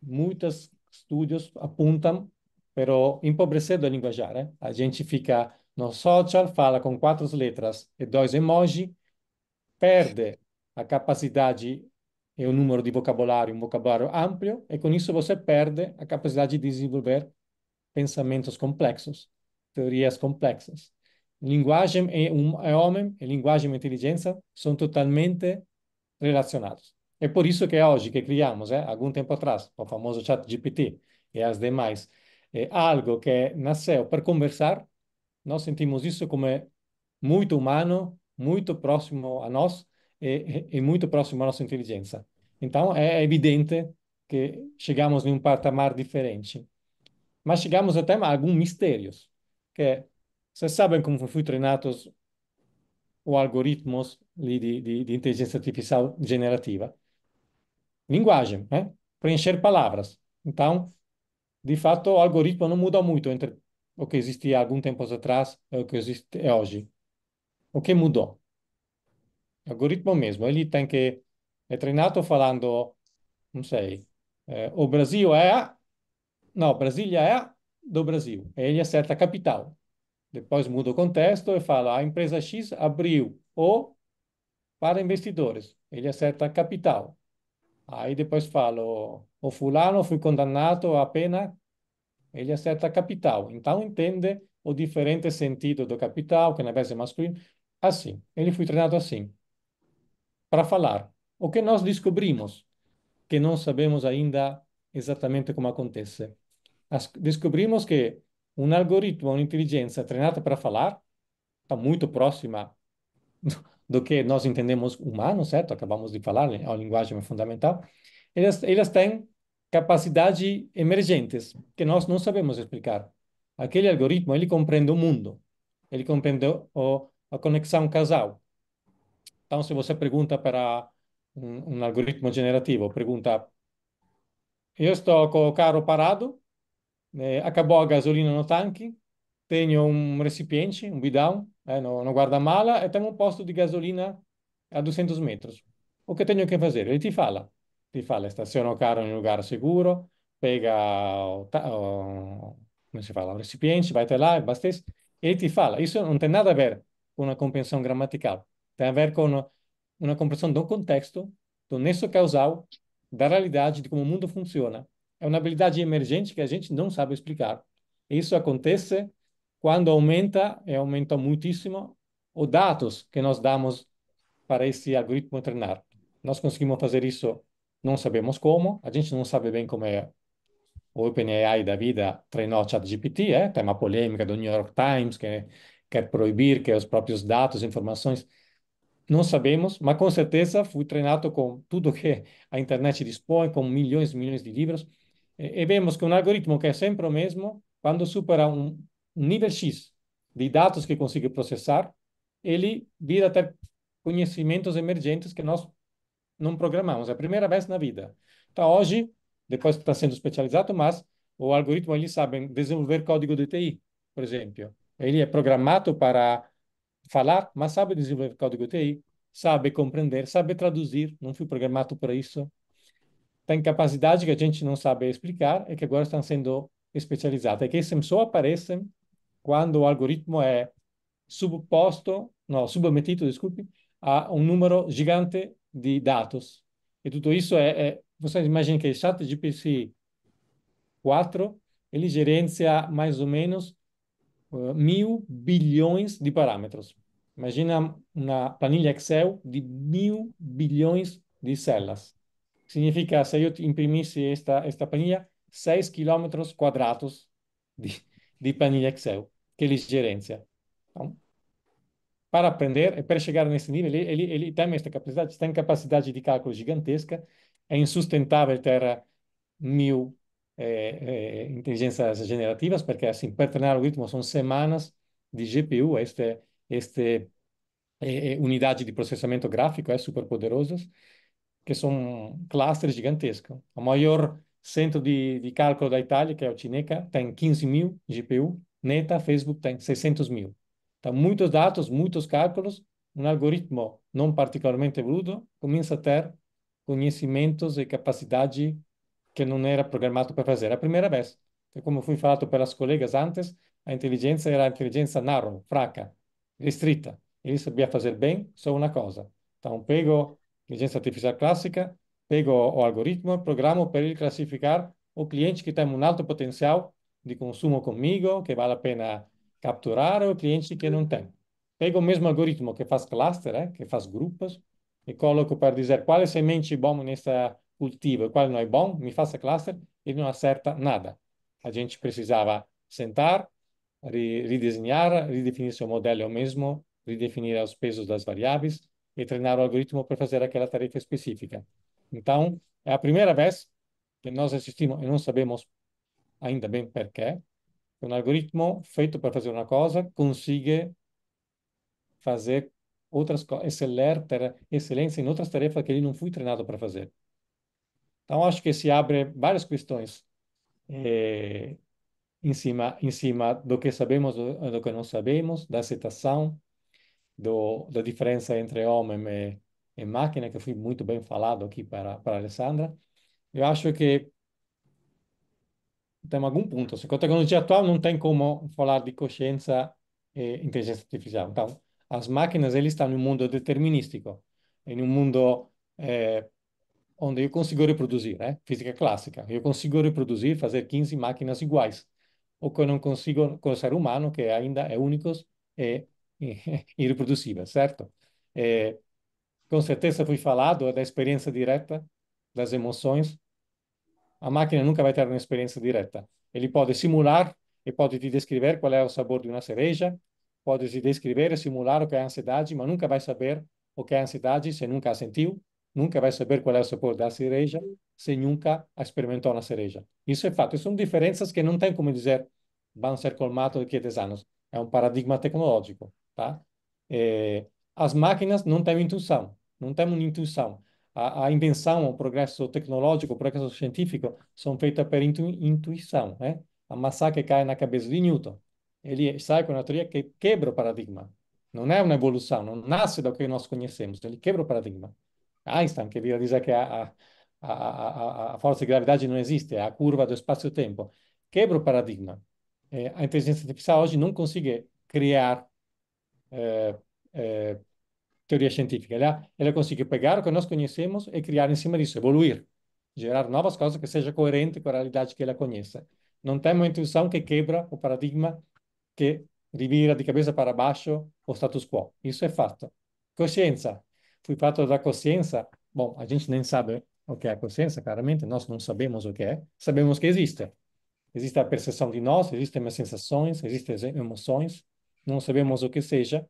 muitos estudos apontam para o empobrecer do linguajar. Né? A gente fica no social, fala com quatro letras e dois emoji, perde a capacidade e o número de vocabulário, um vocabulário amplo, e com isso você perde a capacidade de desenvolver pensamentos complexos, teorias complexas. Linguagem e homem, e linguagem e inteligência são totalmente relacionados. É por isso que hoje é que criamos, é, algum tempo atrás, o famoso chat GPT e as demais. É algo que nasceu para conversar, nós sentimos isso como é muito humano, muito próximo a nós e, e, muito próximo à nossa inteligência. Então, é evidente que chegamos em um patamar diferente. Mas chegamos até a alguns mistérios, que é, vocês sabem como fui treinados os algoritmos de, de, de inteligência artificial generativa linguagem, né? preencher palavras. Então, de fato, o algoritmo não muda muito entre o que existia algum tempo atrás e o que existe hoje. O que mudou? O algoritmo mesmo, ele tem que é treinado falando, não sei, é, o Brasil é, não, Brasília é do Brasil. Ele acerta a capital. Depois muda o contexto e fala, a empresa X abriu o para investidores. Ele acerta a capital. Aí depois falo, o fulano foi condenado à pena, ele acerta capital. Então entende o diferente sentido do capital, que na vez é masculino. Assim, ele foi treinado assim, para falar. O que nós descobrimos, que não sabemos ainda exatamente como acontece. As, descobrimos que um algoritmo, uma inteligência treinada para falar, está muito próxima do que nós entendemos humano, certo? Acabamos de falar, né? a linguagem é fundamental. Elas elas têm capacidades emergentes que nós não sabemos explicar. Aquele algoritmo, ele compreende o mundo. Ele compreende o, a conexão casal. Então, se você pergunta para um, um algoritmo generativo, pergunta, eu estou com o carro parado, eh, acabou a gasolina no tanque, tenho um recipiente, um bidão, né, no, no guarda-mala e tem um posto de gasolina a 200 metros. O que tenho que fazer? Ele te fala. Ti fala, estaciona o carro em um lugar seguro, pega o, o, como si fala, o recipiente, vai até lá, abastece. Ele te fala. Isso não tem nada a ver com uma compreensão gramatical. Tem a ver com uma compreensão do contexto, do nexo causal, da realidade, de como o mundo funciona. É uma habilidade emergente que a gente não sabe explicar. Isso acontece quando aumenta, e aumenta muitíssimo, os dados que nós damos para esse algoritmo treinar. Nós conseguimos fazer isso, não sabemos como, a gente não sabe bem como é o OpenAI da vida treinou o ChatGPT, é? tem uma polêmica do New York Times que quer proibir que os próprios dados, informações, não sabemos, mas com certeza fui treinado com tudo que a internet dispõe, com milhões e milhões de livros, e, e vemos que um algoritmo que é sempre o mesmo, quando supera um, um nível X de dados que consiga processar, ele vira até conhecimentos emergentes que nós não programamos. É a primeira vez na vida. Então, hoje, depois está sendo especializado, mas o algoritmo, ele sabe desenvolver código de TI, por exemplo. Ele é programado para falar, mas sabe desenvolver código de TI, sabe compreender, sabe traduzir. Não foi programado para isso. Tem capacidade que a gente não sabe explicar e que agora estão sendo especializadas. É que só aparecem quando o algoritmo é subposto, no, submetido, desculpe, a um número gigante de dados. E tudo isso é, é vocês imaginem que o chat GPT 4, ele gerencia mais ou menos uh, mil bilhões de parâmetros. Imagina uma planilha Excel de mil bilhões de células. Significa, se eu imprimisse esta, esta planilha, 6 quilômetros quadrados de, de planilha Excel que ele gerencia. É. Então, para aprender, é para chegar nesse nível, ele, ele, ele tem esta capacidade, tem capacidade de cálculo gigantesca. É insustentável ter eh, mil é, é, inteligências generativas, porque assim, para treinar o algoritmo são semanas de GPU, é este, este é, unidade de processamento gráfico, é super poderosas, que são clusters gigantescos. O maior centro de, de cálculo da Itália, que é o Cineca, tem 15 mil GPU, neta, Facebook tem 600 mil. Então, muitos dados, muitos cálculos, um algoritmo não particularmente evoluído começa a ter conhecimentos e capacidade que não era programado para fazer. A primeira vez, como foi falado pelas colegas antes, a inteligência era a inteligência narrow, fraca, restrita. Ele sabia fazer bem só uma coisa. Então, pego inteligência artificial clássica, pego o algoritmo, programo para ele classificar o cliente que tem um alto potencial de consumo comigo, que vale a pena capturar, ou clientes que não têm. Pego o mesmo algoritmo que faz cluster, que faz grupos, e coloco para dizer qual semente é bom nessa cultivo e qual não é bom, me faça cluster, e não acerta nada. A gente precisava sentar, redesenhar, redefinir seu modelo mesmo, redefinir os pesos das variáveis e treinar o algoritmo para fazer aquela tarefa específica. Então, é a primeira vez que nós assistimos e não sabemos ainda bem perché, um algoritmo feito para fazer uma coisa consiga fazer outras coisas, ter excelência em outras tarefas que ele não foi treinado para fazer. Então, acho que se abre várias questões eh, em cima em cima do que sabemos, do, do que não sabemos, da aceitação, do, da diferença entre homem e, e máquina, que foi muito bem falado aqui para, para a Alessandra. Eu acho que tem algum ponto. Se com a tecnologia atual não tem como falar de consciência e inteligência artificial. Então, as máquinas eles estão um mundo determinístico, em um mundo eh, onde eu consigo reproduzir, né? física clássica. Eu consigo reproduzir, fazer 15 máquinas iguais. O que eu não consigo com o ser humano, que ainda é único e é irreproduzível, certo? Eh, com certeza foi falado da experiência direta das emoções a máquina nunca vai ter uma experiência direta. Ele pode simular e pode te descrever qual é o sabor de uma cereja, pode te descrever e simular o que é ansiedade, mas nunca vai saber o que é ansiedade se nunca a sentiu, nunca vai saber qual é o sabor da cereja se nunca a experimentou na cereja. Isso é fato. São diferenças que não tem como dizer vão ser colmadas daqui a 10 anos. É um paradigma tecnológico, tá? Eh, as máquinas não têm intuição, não têm uma intuição a, a invenção, o progresso tecnológico, o progresso científico são feitas por intu, intuição, né? A maçã que cai na cabeça de Newton. Ele sai com a teoria que quebra o paradigma. Não é uma evolução, não nasce do que nós conhecemos, ele quebra o paradigma. Einstein, que vira dizer que a, a, a, a força de gravidade não existe, é a curva do espaço-tempo, quebra o paradigma. É, a inteligência artificial hoje não consegue criar é, é, teoria científica. Ela, ela conseguiu pegar o que nós conhecemos e criar em cima disso, evoluir, gerar novas coisas que seja coerente com a realidade que ela conhece Não tem uma intuição que quebra o paradigma que rivira de cabeça para baixo o status quo. Isso é fato. Consciência. Fui fato da consciência. Bom, a gente nem sabe o que é a consciência, claramente. Nós não sabemos o que é. Sabemos que existe. Existe a percepção de nós, existem as sensações, existem as emoções. Não sabemos o que seja,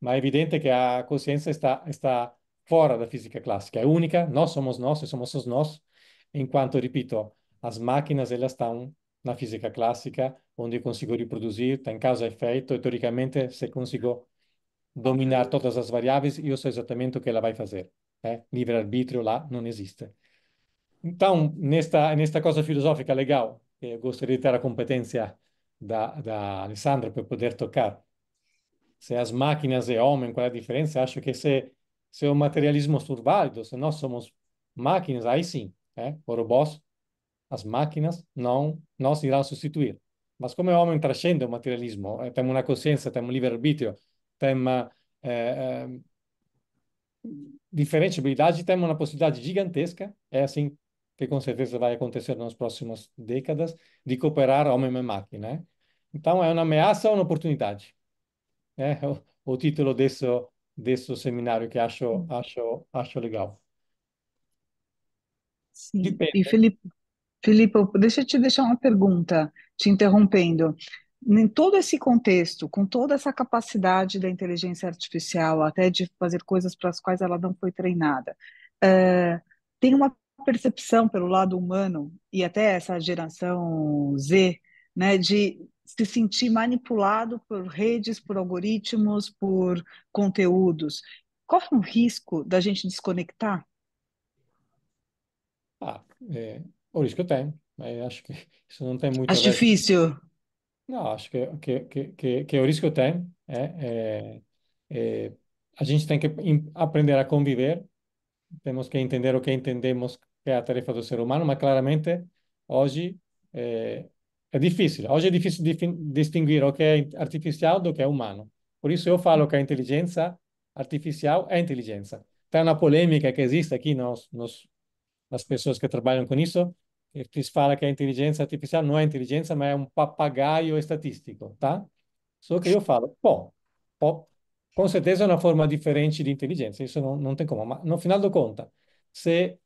mas é evidente que a consciência está está fora da física clássica, é única, nós somos nós, e somos os nós, enquanto, repito, as máquinas elas estão na física clássica, onde eu consigo reproduzir, tem causa e efeito, e teoricamente, se consigo dominar todas as variáveis, eu sei exatamente o que ela vai fazer. Né? Livre-arbítrio lá não existe. Então, nesta, nesta coisa filosófica legal, eu gostaria de ter a competência da, da Alessandra para poder tocar, se as máquinas o homem, qual é a diferença? Acho que se se o materialismo for válido Se nós somos máquinas, aí sim, é? o robôs, as máquinas não nós irão substituir. Mas como o é homem transcende o materialismo, eh, temos uma consciência, temos um livre-arbítrio, temos é, é, temos uma possibilidade gigantesca, é assim que com certeza vai acontecer nas próximas décadas, de cooperar homem e máquina. Né? Então é uma ameaça ou uma oportunidade? Eh, o, o título desse, desse seminário que acho, mm. acho, acho legal. Sim. Felipe, Filipe, deixa eu te deixar uma pergunta, te interrompendo. Em todo esse contexto, com toda essa capacidade da inteligência artificial, até de fazer coisas para as quais ela não foi treinada, é, tem uma percepção pelo lado humano e até essa geração Z, né, de se sentir manipulado por redes, por algoritmos, por conteúdos. Corre é um risco da gente desconectar? Ah, é, o risco eu tenho. mas acho que isso não tem muito Acho difícil. Não, acho que, que, que, que, é o risco eu tenho. É, é, é, a gente tem que aprender a conviver, temos que entender o que entendemos que é a tarefa do ser humano, mas claramente hoje é, è difficile. Oggi è difficile distinguere che è artificiale do che è umano. Por isso io falo che intelligenza artificiale è intelligenza. inteligência. una polemica che esiste qui, aqui nos, nos, nas pessoas que trabalham com isso, que se fala che intelligenza artificiale non è intelligenza, ma è un um papagaio estatístico, tá? Só que eu falo, bom, bom com certeza é uma forma differente di intelligenza, isso non, não tem como. Mas no final do conta, se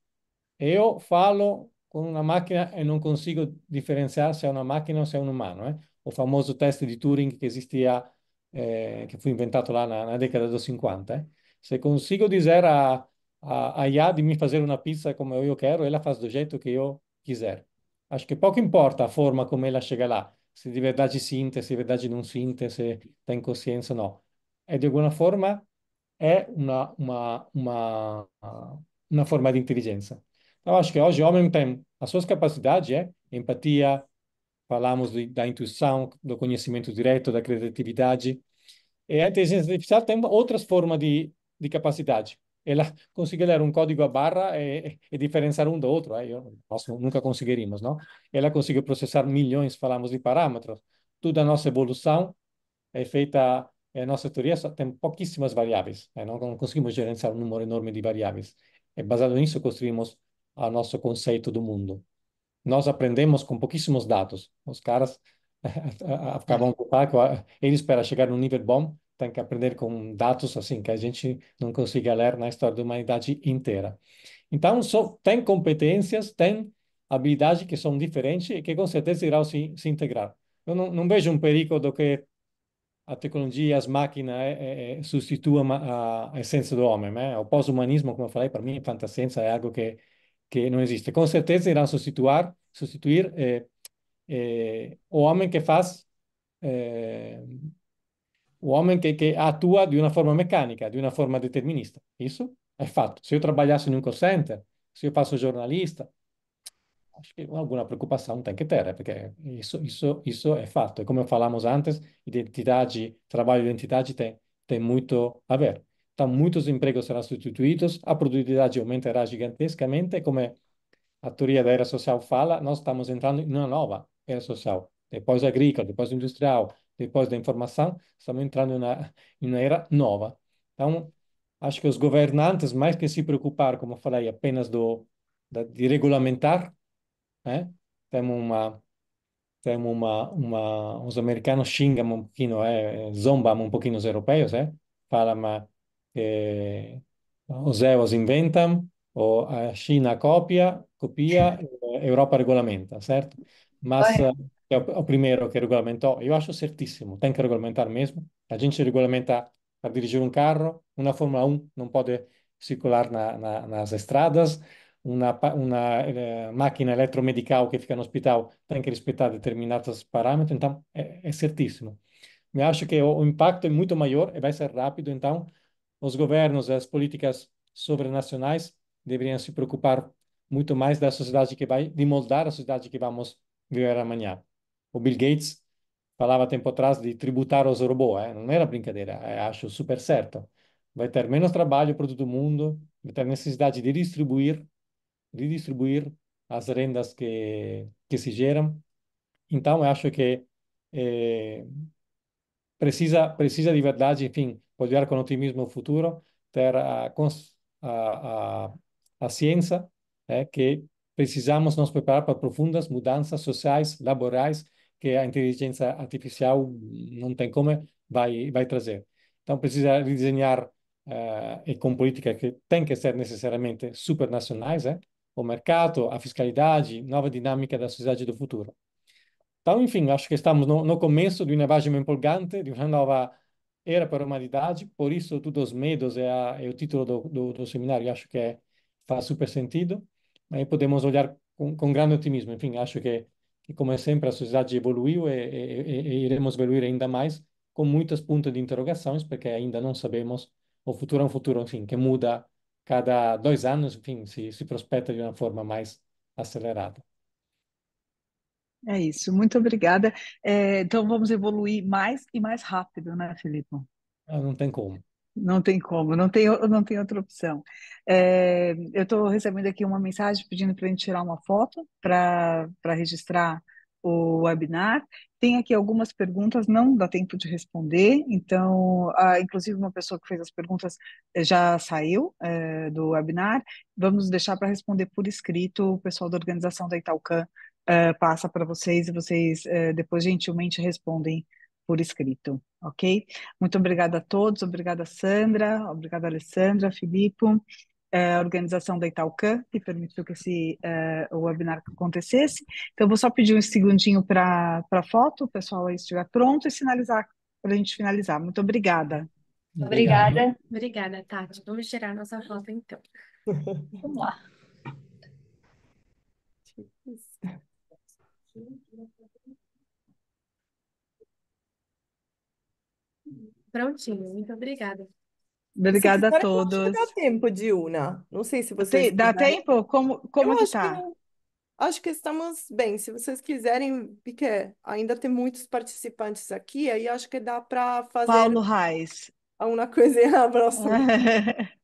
io falo con una macchina e non consigo differenziare se è una macchina o se è un umano. Eh? Il famoso test di Turing che esisteva, eh, che fu inventato là nella decada del 50. Eh? Se consigo dizer a, a, a IA di mi fazer una pizza come io quero, ela faz do jeito che io quiser. Acho che poco importa la forma come la chega là, se di verdade sinta, se di verdade não sinta, se tem consciência o no. È di alguma forma è una, uma, uma, uma forma di intelligenza. Eu acho que hoje o homem tem as suas capacidades, é? Empatia, falamos de, da intuição, do conhecimento direto, da criatividade. E a inteligência artificial tem outras formas de, de capacidade. Ela consegue ler um código a barra e, e diferenciar um do outro. É? Eu, nós nunca conseguiríamos, não? Ela consegue processar milhões, falamos, de parâmetros. Toda a nossa evolução é feita a nossa teoria só tem pouquíssimas variáveis, é? não, conseguimos gerenciar um número enorme de variáveis. É baseado nisso, construímos ao nosso conceito do mundo. Nós aprendemos com pouquíssimos dados. Os caras acabam com eles para chegar num nível bom tem que aprender com dados assim que a gente não consiga ler na história da humanidade inteira. Então só tem competências, tem habilidades que são diferentes e que com certeza irão se, se integrar. Eu não, não vejo um perigo do que a tecnologia, as máquinas é, é, é substituam a, a, essência do homem. Né? O pós-humanismo, como eu falei, para mim, a ciência é algo que que no existe. Con certeza irán sustituir, sustituir eh, eh, o homem que faz, eh, o homem que, que, atua de uma forma mecânica, de una forma determinista. Isso é fato. Se eu trabalhasse un call center, se eu faço jornalista, acho que alguma preocupação tem que ter, eh, porque isso, isso, isso é fato. E como falamos antes, identidade, trabalho e identidade tem, tem muito a ver. Então, muitos empregos serão substituídos, a produtividade aumentará gigantescamente, como a teoria da era social fala, nós estamos entrando em uma nova era social. Depois agrícola, depois industrial, depois da informação, estamos entrando em uma era nova. Então, acho que os governantes, mais que se preocupar, como falei, apenas do, de regulamentar, né? temos uma temos uma, uma os americanos xingam um pouquinho, é, zombam um pouquinho os europeus, é? falam que os EUs inventam, ou a China copia, copia, a eh, Europa regulamenta, certo? Mas é o, eh, o primeiro que regulamentou, eu acho certíssimo, tem que regulamentar mesmo. A gente regulamenta para dirigir um carro, uma Fórmula 1 não pode circular na, na, nas estradas, uma, uma eh, máquina eletromedical que fica no hospital tem que respeitar determinados parâmetros, então é, é certíssimo. Eu acho que o, o impacto é muito maior e vai ser rápido, então os governos, as políticas sobrenacionais deveriam se preocupar muito mais da sociedade que vai, de moldar a sociedade que vamos viver amanhã. O Bill Gates falava tempo atrás de tributar os robôs, é? não era brincadeira, eh, acho super certo. Vai ter menos trabalho para todo mundo, vai ter necessidade de distribuir, redistribuir as rendas que, que se geram. Então, eu acho que eh, precisa, precisa de verdade, enfim, olhar com otimismo o futuro, ter a, a, a, a ciência né, que precisamos nos preparar para profundas mudanças sociais, laborais, que a inteligência artificial não tem como vai, vai trazer. Então, precisa redesenhar uh, e com políticas que têm que ser necessariamente supernacionais, né, o mercado, a fiscalidade, nova dinâmica da sociedade do futuro. Então, enfim, acho que estamos no, no começo de uma viagem empolgante, de uma nova era para a humanidade, por isso todos os medos é, a, é o título do, do, do seminário, acho que é, faz super sentido, aí podemos olhar com, com grande otimismo, enfim, acho que, que como é sempre a sociedade evoluiu e, e, e, iremos evoluir ainda mais com muitas pontas de interrogações, porque ainda não sabemos, o futuro é um futuro, enfim, que muda cada dois anos, enfim, se, se prospecta de uma forma mais acelerada. É isso, muito obrigada. É, então vamos evoluir mais e mais rápido, né, Felipe? É, não tem como. Não tem como, não tem, não tem outra opção. É, eu estou recebendo aqui uma mensagem pedindo para a gente tirar uma foto para registrar o webinar. Tem aqui algumas perguntas, não dá tempo de responder, então, inclusive, uma pessoa que fez as perguntas eh, já saiu eh, do webinar. Vamos deixar para responder por escrito o pessoal da organização da Italcan uh, passa para vocês e vocês uh, depois gentilmente respondem por escrito, ok? Muito obrigada a todos, obrigada Sandra, obrigada Alessandra, Filipe, eh, organização da Italcan, que permitiu que esse uh, webinar acontecesse. Então, vou só pedir um segundinho para a foto, o pessoal aí estiver pronto e sinalizar, para a gente finalizar. Muito obrigada. Obrigada. Obrigada, Tati. Vamos tirar nossa foto, então. Vamos lá. Prontinho, muito obrigada. Obrigada a todos. Dá tempo, de uma? Não sei se vocês. Dá quiserem. tempo? Como, como que acho tá? que acho que estamos bem. Se vocês quiserem, porque ainda tem muitos participantes aqui, aí acho que dá para fazer Paulo Reis. uma coisinha na próxima.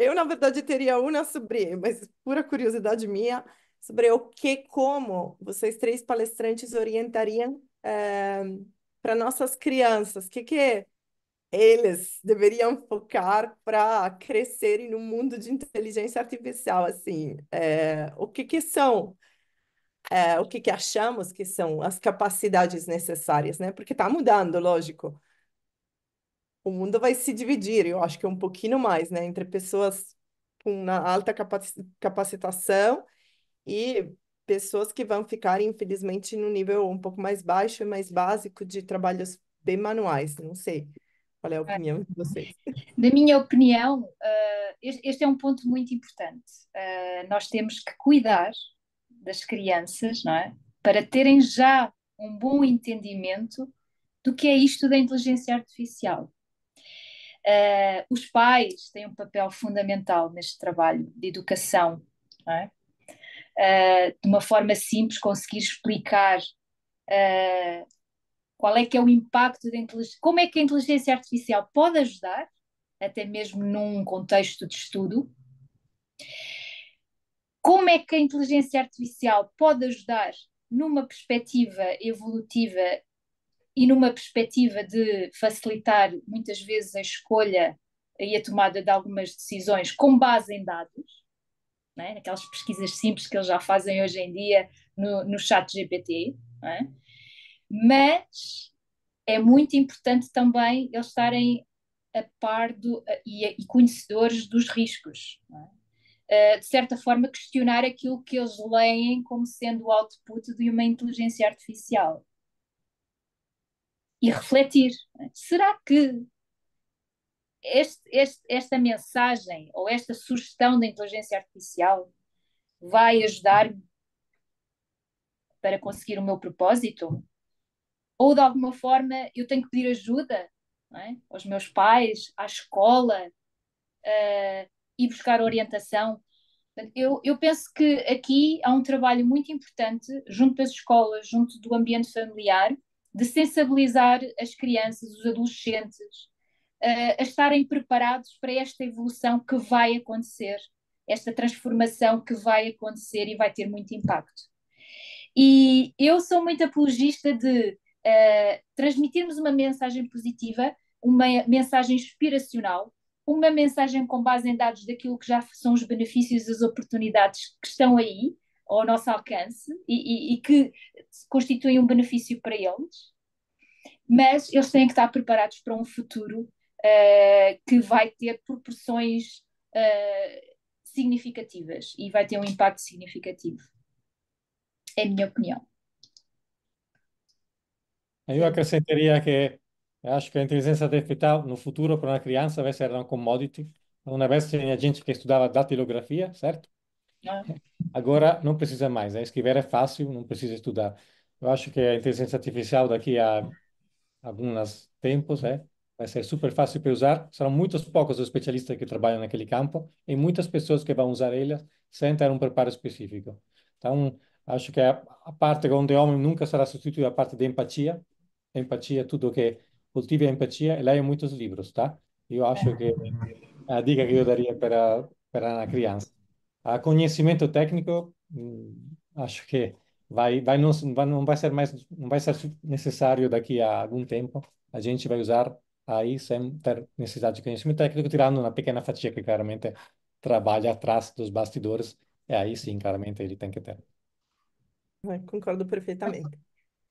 Eu, na verdade, teria uma sobre, mas pura curiosidade minha, sobre o que, como vocês três palestrantes orientariam é, para nossas crianças, o que, que eles deveriam focar para crescerem no mundo de inteligência artificial, assim, é, o que, que são, é, o que, que achamos que são as capacidades necessárias, né? Porque está mudando, lógico. O mundo vai se dividir, eu acho que é um pouquinho mais, né? Entre pessoas com uma alta capacitação e pessoas que vão ficar, infelizmente, no nível um pouco mais baixo e mais básico de trabalhos bem manuais, não sei. Qual é a é. opinião de vocês? Na minha opinião, uh, este é um ponto muito importante. Uh, nós temos que cuidar das crianças, não é? Para terem já um bom entendimento do que é isto da inteligência artificial. Uh, os pais têm um papel fundamental neste trabalho de educação, é? uh, de uma forma simples, conseguir explicar uh, qual é que é o impacto da inteligência, como é que a inteligência artificial pode ajudar, até mesmo num contexto de estudo. Como é que a inteligência artificial pode ajudar numa perspectiva evolutiva e numa perspectiva de facilitar muitas vezes a escolha e a tomada de algumas decisões com base em dados, é? Né? naquelas pesquisas simples que eles já fazem hoje em dia no, no chat GPT, é? mas é muito importante também eles estarem a par do, e, e conhecedores dos riscos. Uh, de certa forma, questionar aquilo que eles leem como sendo o output de uma inteligência artificial. E refletir: é? será que este, este, esta mensagem ou esta sugestão da inteligência artificial vai ajudar-me para conseguir o meu propósito? Ou de alguma forma eu tenho que pedir ajuda é? aos meus pais, à escola uh, e buscar orientação? Eu, eu penso que aqui há um trabalho muito importante junto das escolas, junto do ambiente familiar, de sensibilizar as crianças, os adolescentes, a estarem preparados para esta evolução que vai acontecer, esta transformação que vai acontecer e vai ter muito impacto. E eu sou muito apologista de uh, transmitirmos uma mensagem positiva, uma mensagem inspiracional, uma mensagem com base em dados daquilo que já são os benefícios e as oportunidades que estão aí, ao nosso alcance, e, e, e que constituem um benefício para eles mas eles têm que estar preparados para um futuro uh, que vai ter proporções uh, significativas e vai ter um impacto significativo. É a minha opinião. Eu acrescentaria que acho que a inteligência artificial no futuro para uma criança vai ser uma commodity. Uma vez tinha gente que estudava datilografia, certo? Ah. Agora não precisa mais, né? escrever é fácil, não precisa estudar. Eu acho que a inteligência artificial daqui a alguns tempos, é, vai ser super fácil para usar. Serão muitos poucos os especialistas que trabalham naquele campo e muitas pessoas que vão usar ele sem ter um preparo específico. Então, acho que a, parte onde o homem nunca será substituída é a parte de empatia. Empatia, é tudo que cultive a empatia, e em muitos livros, tá? Eu acho que é a dica que eu daria para, para a criança. A conhecimento técnico, hum, acho que vai, vai não, vai, não vai ser mais não vai ser necessário daqui a algum tempo. A gente vai usar Aí, sem ter necessidade de conhecimento técnico, tirando uma pequena fatia que claramente trabalha atrás dos bastidores, é aí sim, claramente, ele tem que ter. É, concordo perfeitamente.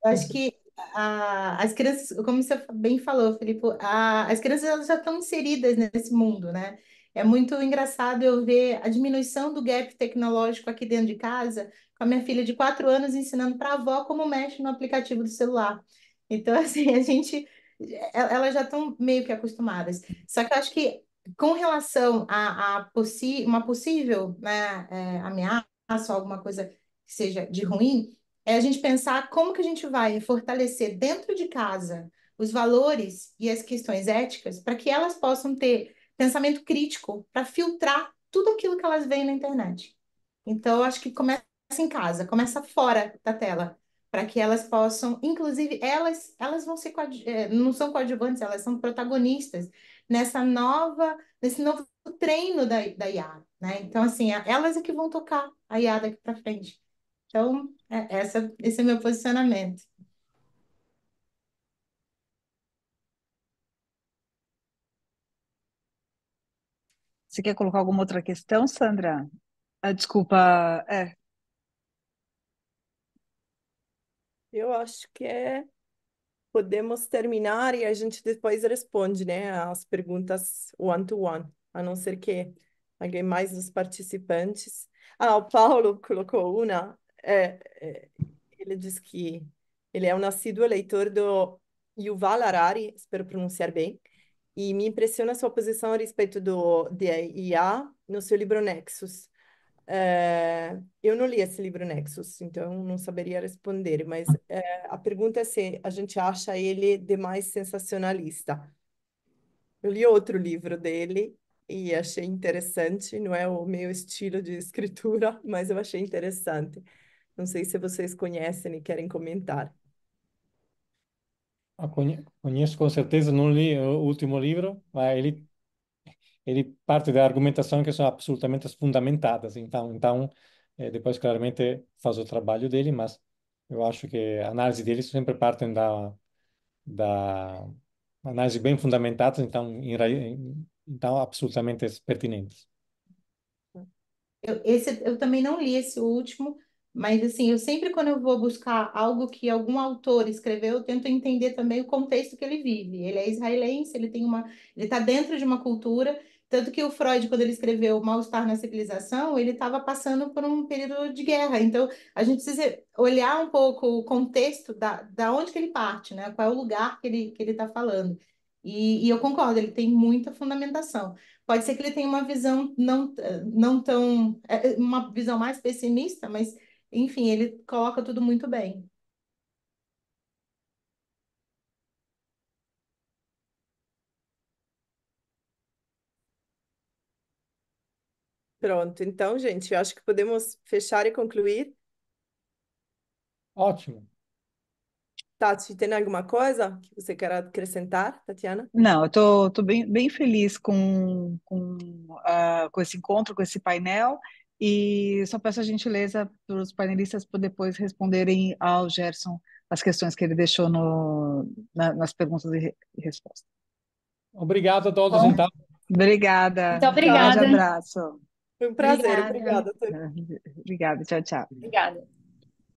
Eu acho que a, as crianças, como você bem falou, Felipe, a, as crianças elas já estão inseridas nesse mundo, né? É muito engraçado eu ver a diminuição do gap tecnológico aqui dentro de casa, com a minha filha de quatro anos ensinando para a avó como mexe no aplicativo do celular. Então, assim, a gente é, é, elas já estão meio que acostumadas. Só que eu acho que com relação a, a possi uma possível né, é, ameaça, alguma coisa que seja de ruim, é a gente pensar como que a gente vai fortalecer dentro de casa os valores e as questões éticas para que elas possam ter pensamento crítico para filtrar tudo aquilo que elas veem na internet. Então, eu acho que começa em casa, começa fora da tela para que elas possam, inclusive, elas, elas vão ser, eh, não são coadjuvantes, elas são protagonistas nessa nova, nesse novo treino da, da IADA, né? Então, assim, elas é que vão tocar a IA daqui para frente. Então, é, essa, esse é meu posicionamento. Você quer colocar alguma outra questão, Sandra? Ah, desculpa, é, Eu acho que é. Podemos terminar e a gente depois responde, né, as perguntas one-to-one, -one, a não ser que alguém mais dos participantes. Ah, o Paulo colocou uma. É, é, ele diz que ele é um nascido eleitor do Yuval Harari, espero pronunciar bem, e me impressiona a sua posição a respeito do, Dia IA no seu livro Nexus. Eh, eu não li esse livro Nexus, então não saberia responder, mas é, a pergunta é se a gente acha ele demais sensacionalista. Eu li outro livro dele e achei interessante, não é o meu estilo de escritura, mas eu achei interessante. Não sei se vocês conhecem e querem comentar. Ah, conheço com certeza, não li o último livro, ele ele parte da argumentação que são absolutamente fundamentadas. Então, então é, depois claramente faz o trabalho dele, mas eu acho que a análise dele sempre partem da, da análise bem fundamentada então, em, então absolutamente pertinentes. Eu, esse, eu também não li esse último, mas assim, eu sempre quando eu vou buscar algo que algum autor escreveu, eu tento entender também o contexto que ele vive. Ele é israelense, ele tem uma, ele está dentro de uma cultura tanto que o Freud, quando ele escreveu Mal-Estar na Civilização, ele estava passando por um período de guerra. Então, a gente precisa olhar um pouco o contexto da, da onde que ele parte, né? qual é o lugar que ele está que ele tá falando. E, e eu concordo, ele tem muita fundamentação. Pode ser que ele tenha uma visão não, não tão... É, é, uma visão mais pessimista, mas, enfim, ele coloca tudo muito bem. Pronto, então, gente, eu acho que podemos fechar e concluir. Ótimo. Tati, tem alguma coisa que você quer acrescentar, Tatiana? Não, eu tô, bem, bem feliz com, com, uh, com esse encontro, com esse painel, e só peço a gentileza para os painelistas por depois responderem ao Gerson as questões que ele deixou no, na, nas perguntas e respostas. Obrigado a todos, Bom, então. Obrigada. Muito obrigada. Um grande abraço. Foi um prazer, obrigada. Obrigada, obrigada tchau, tchau. Obrigada.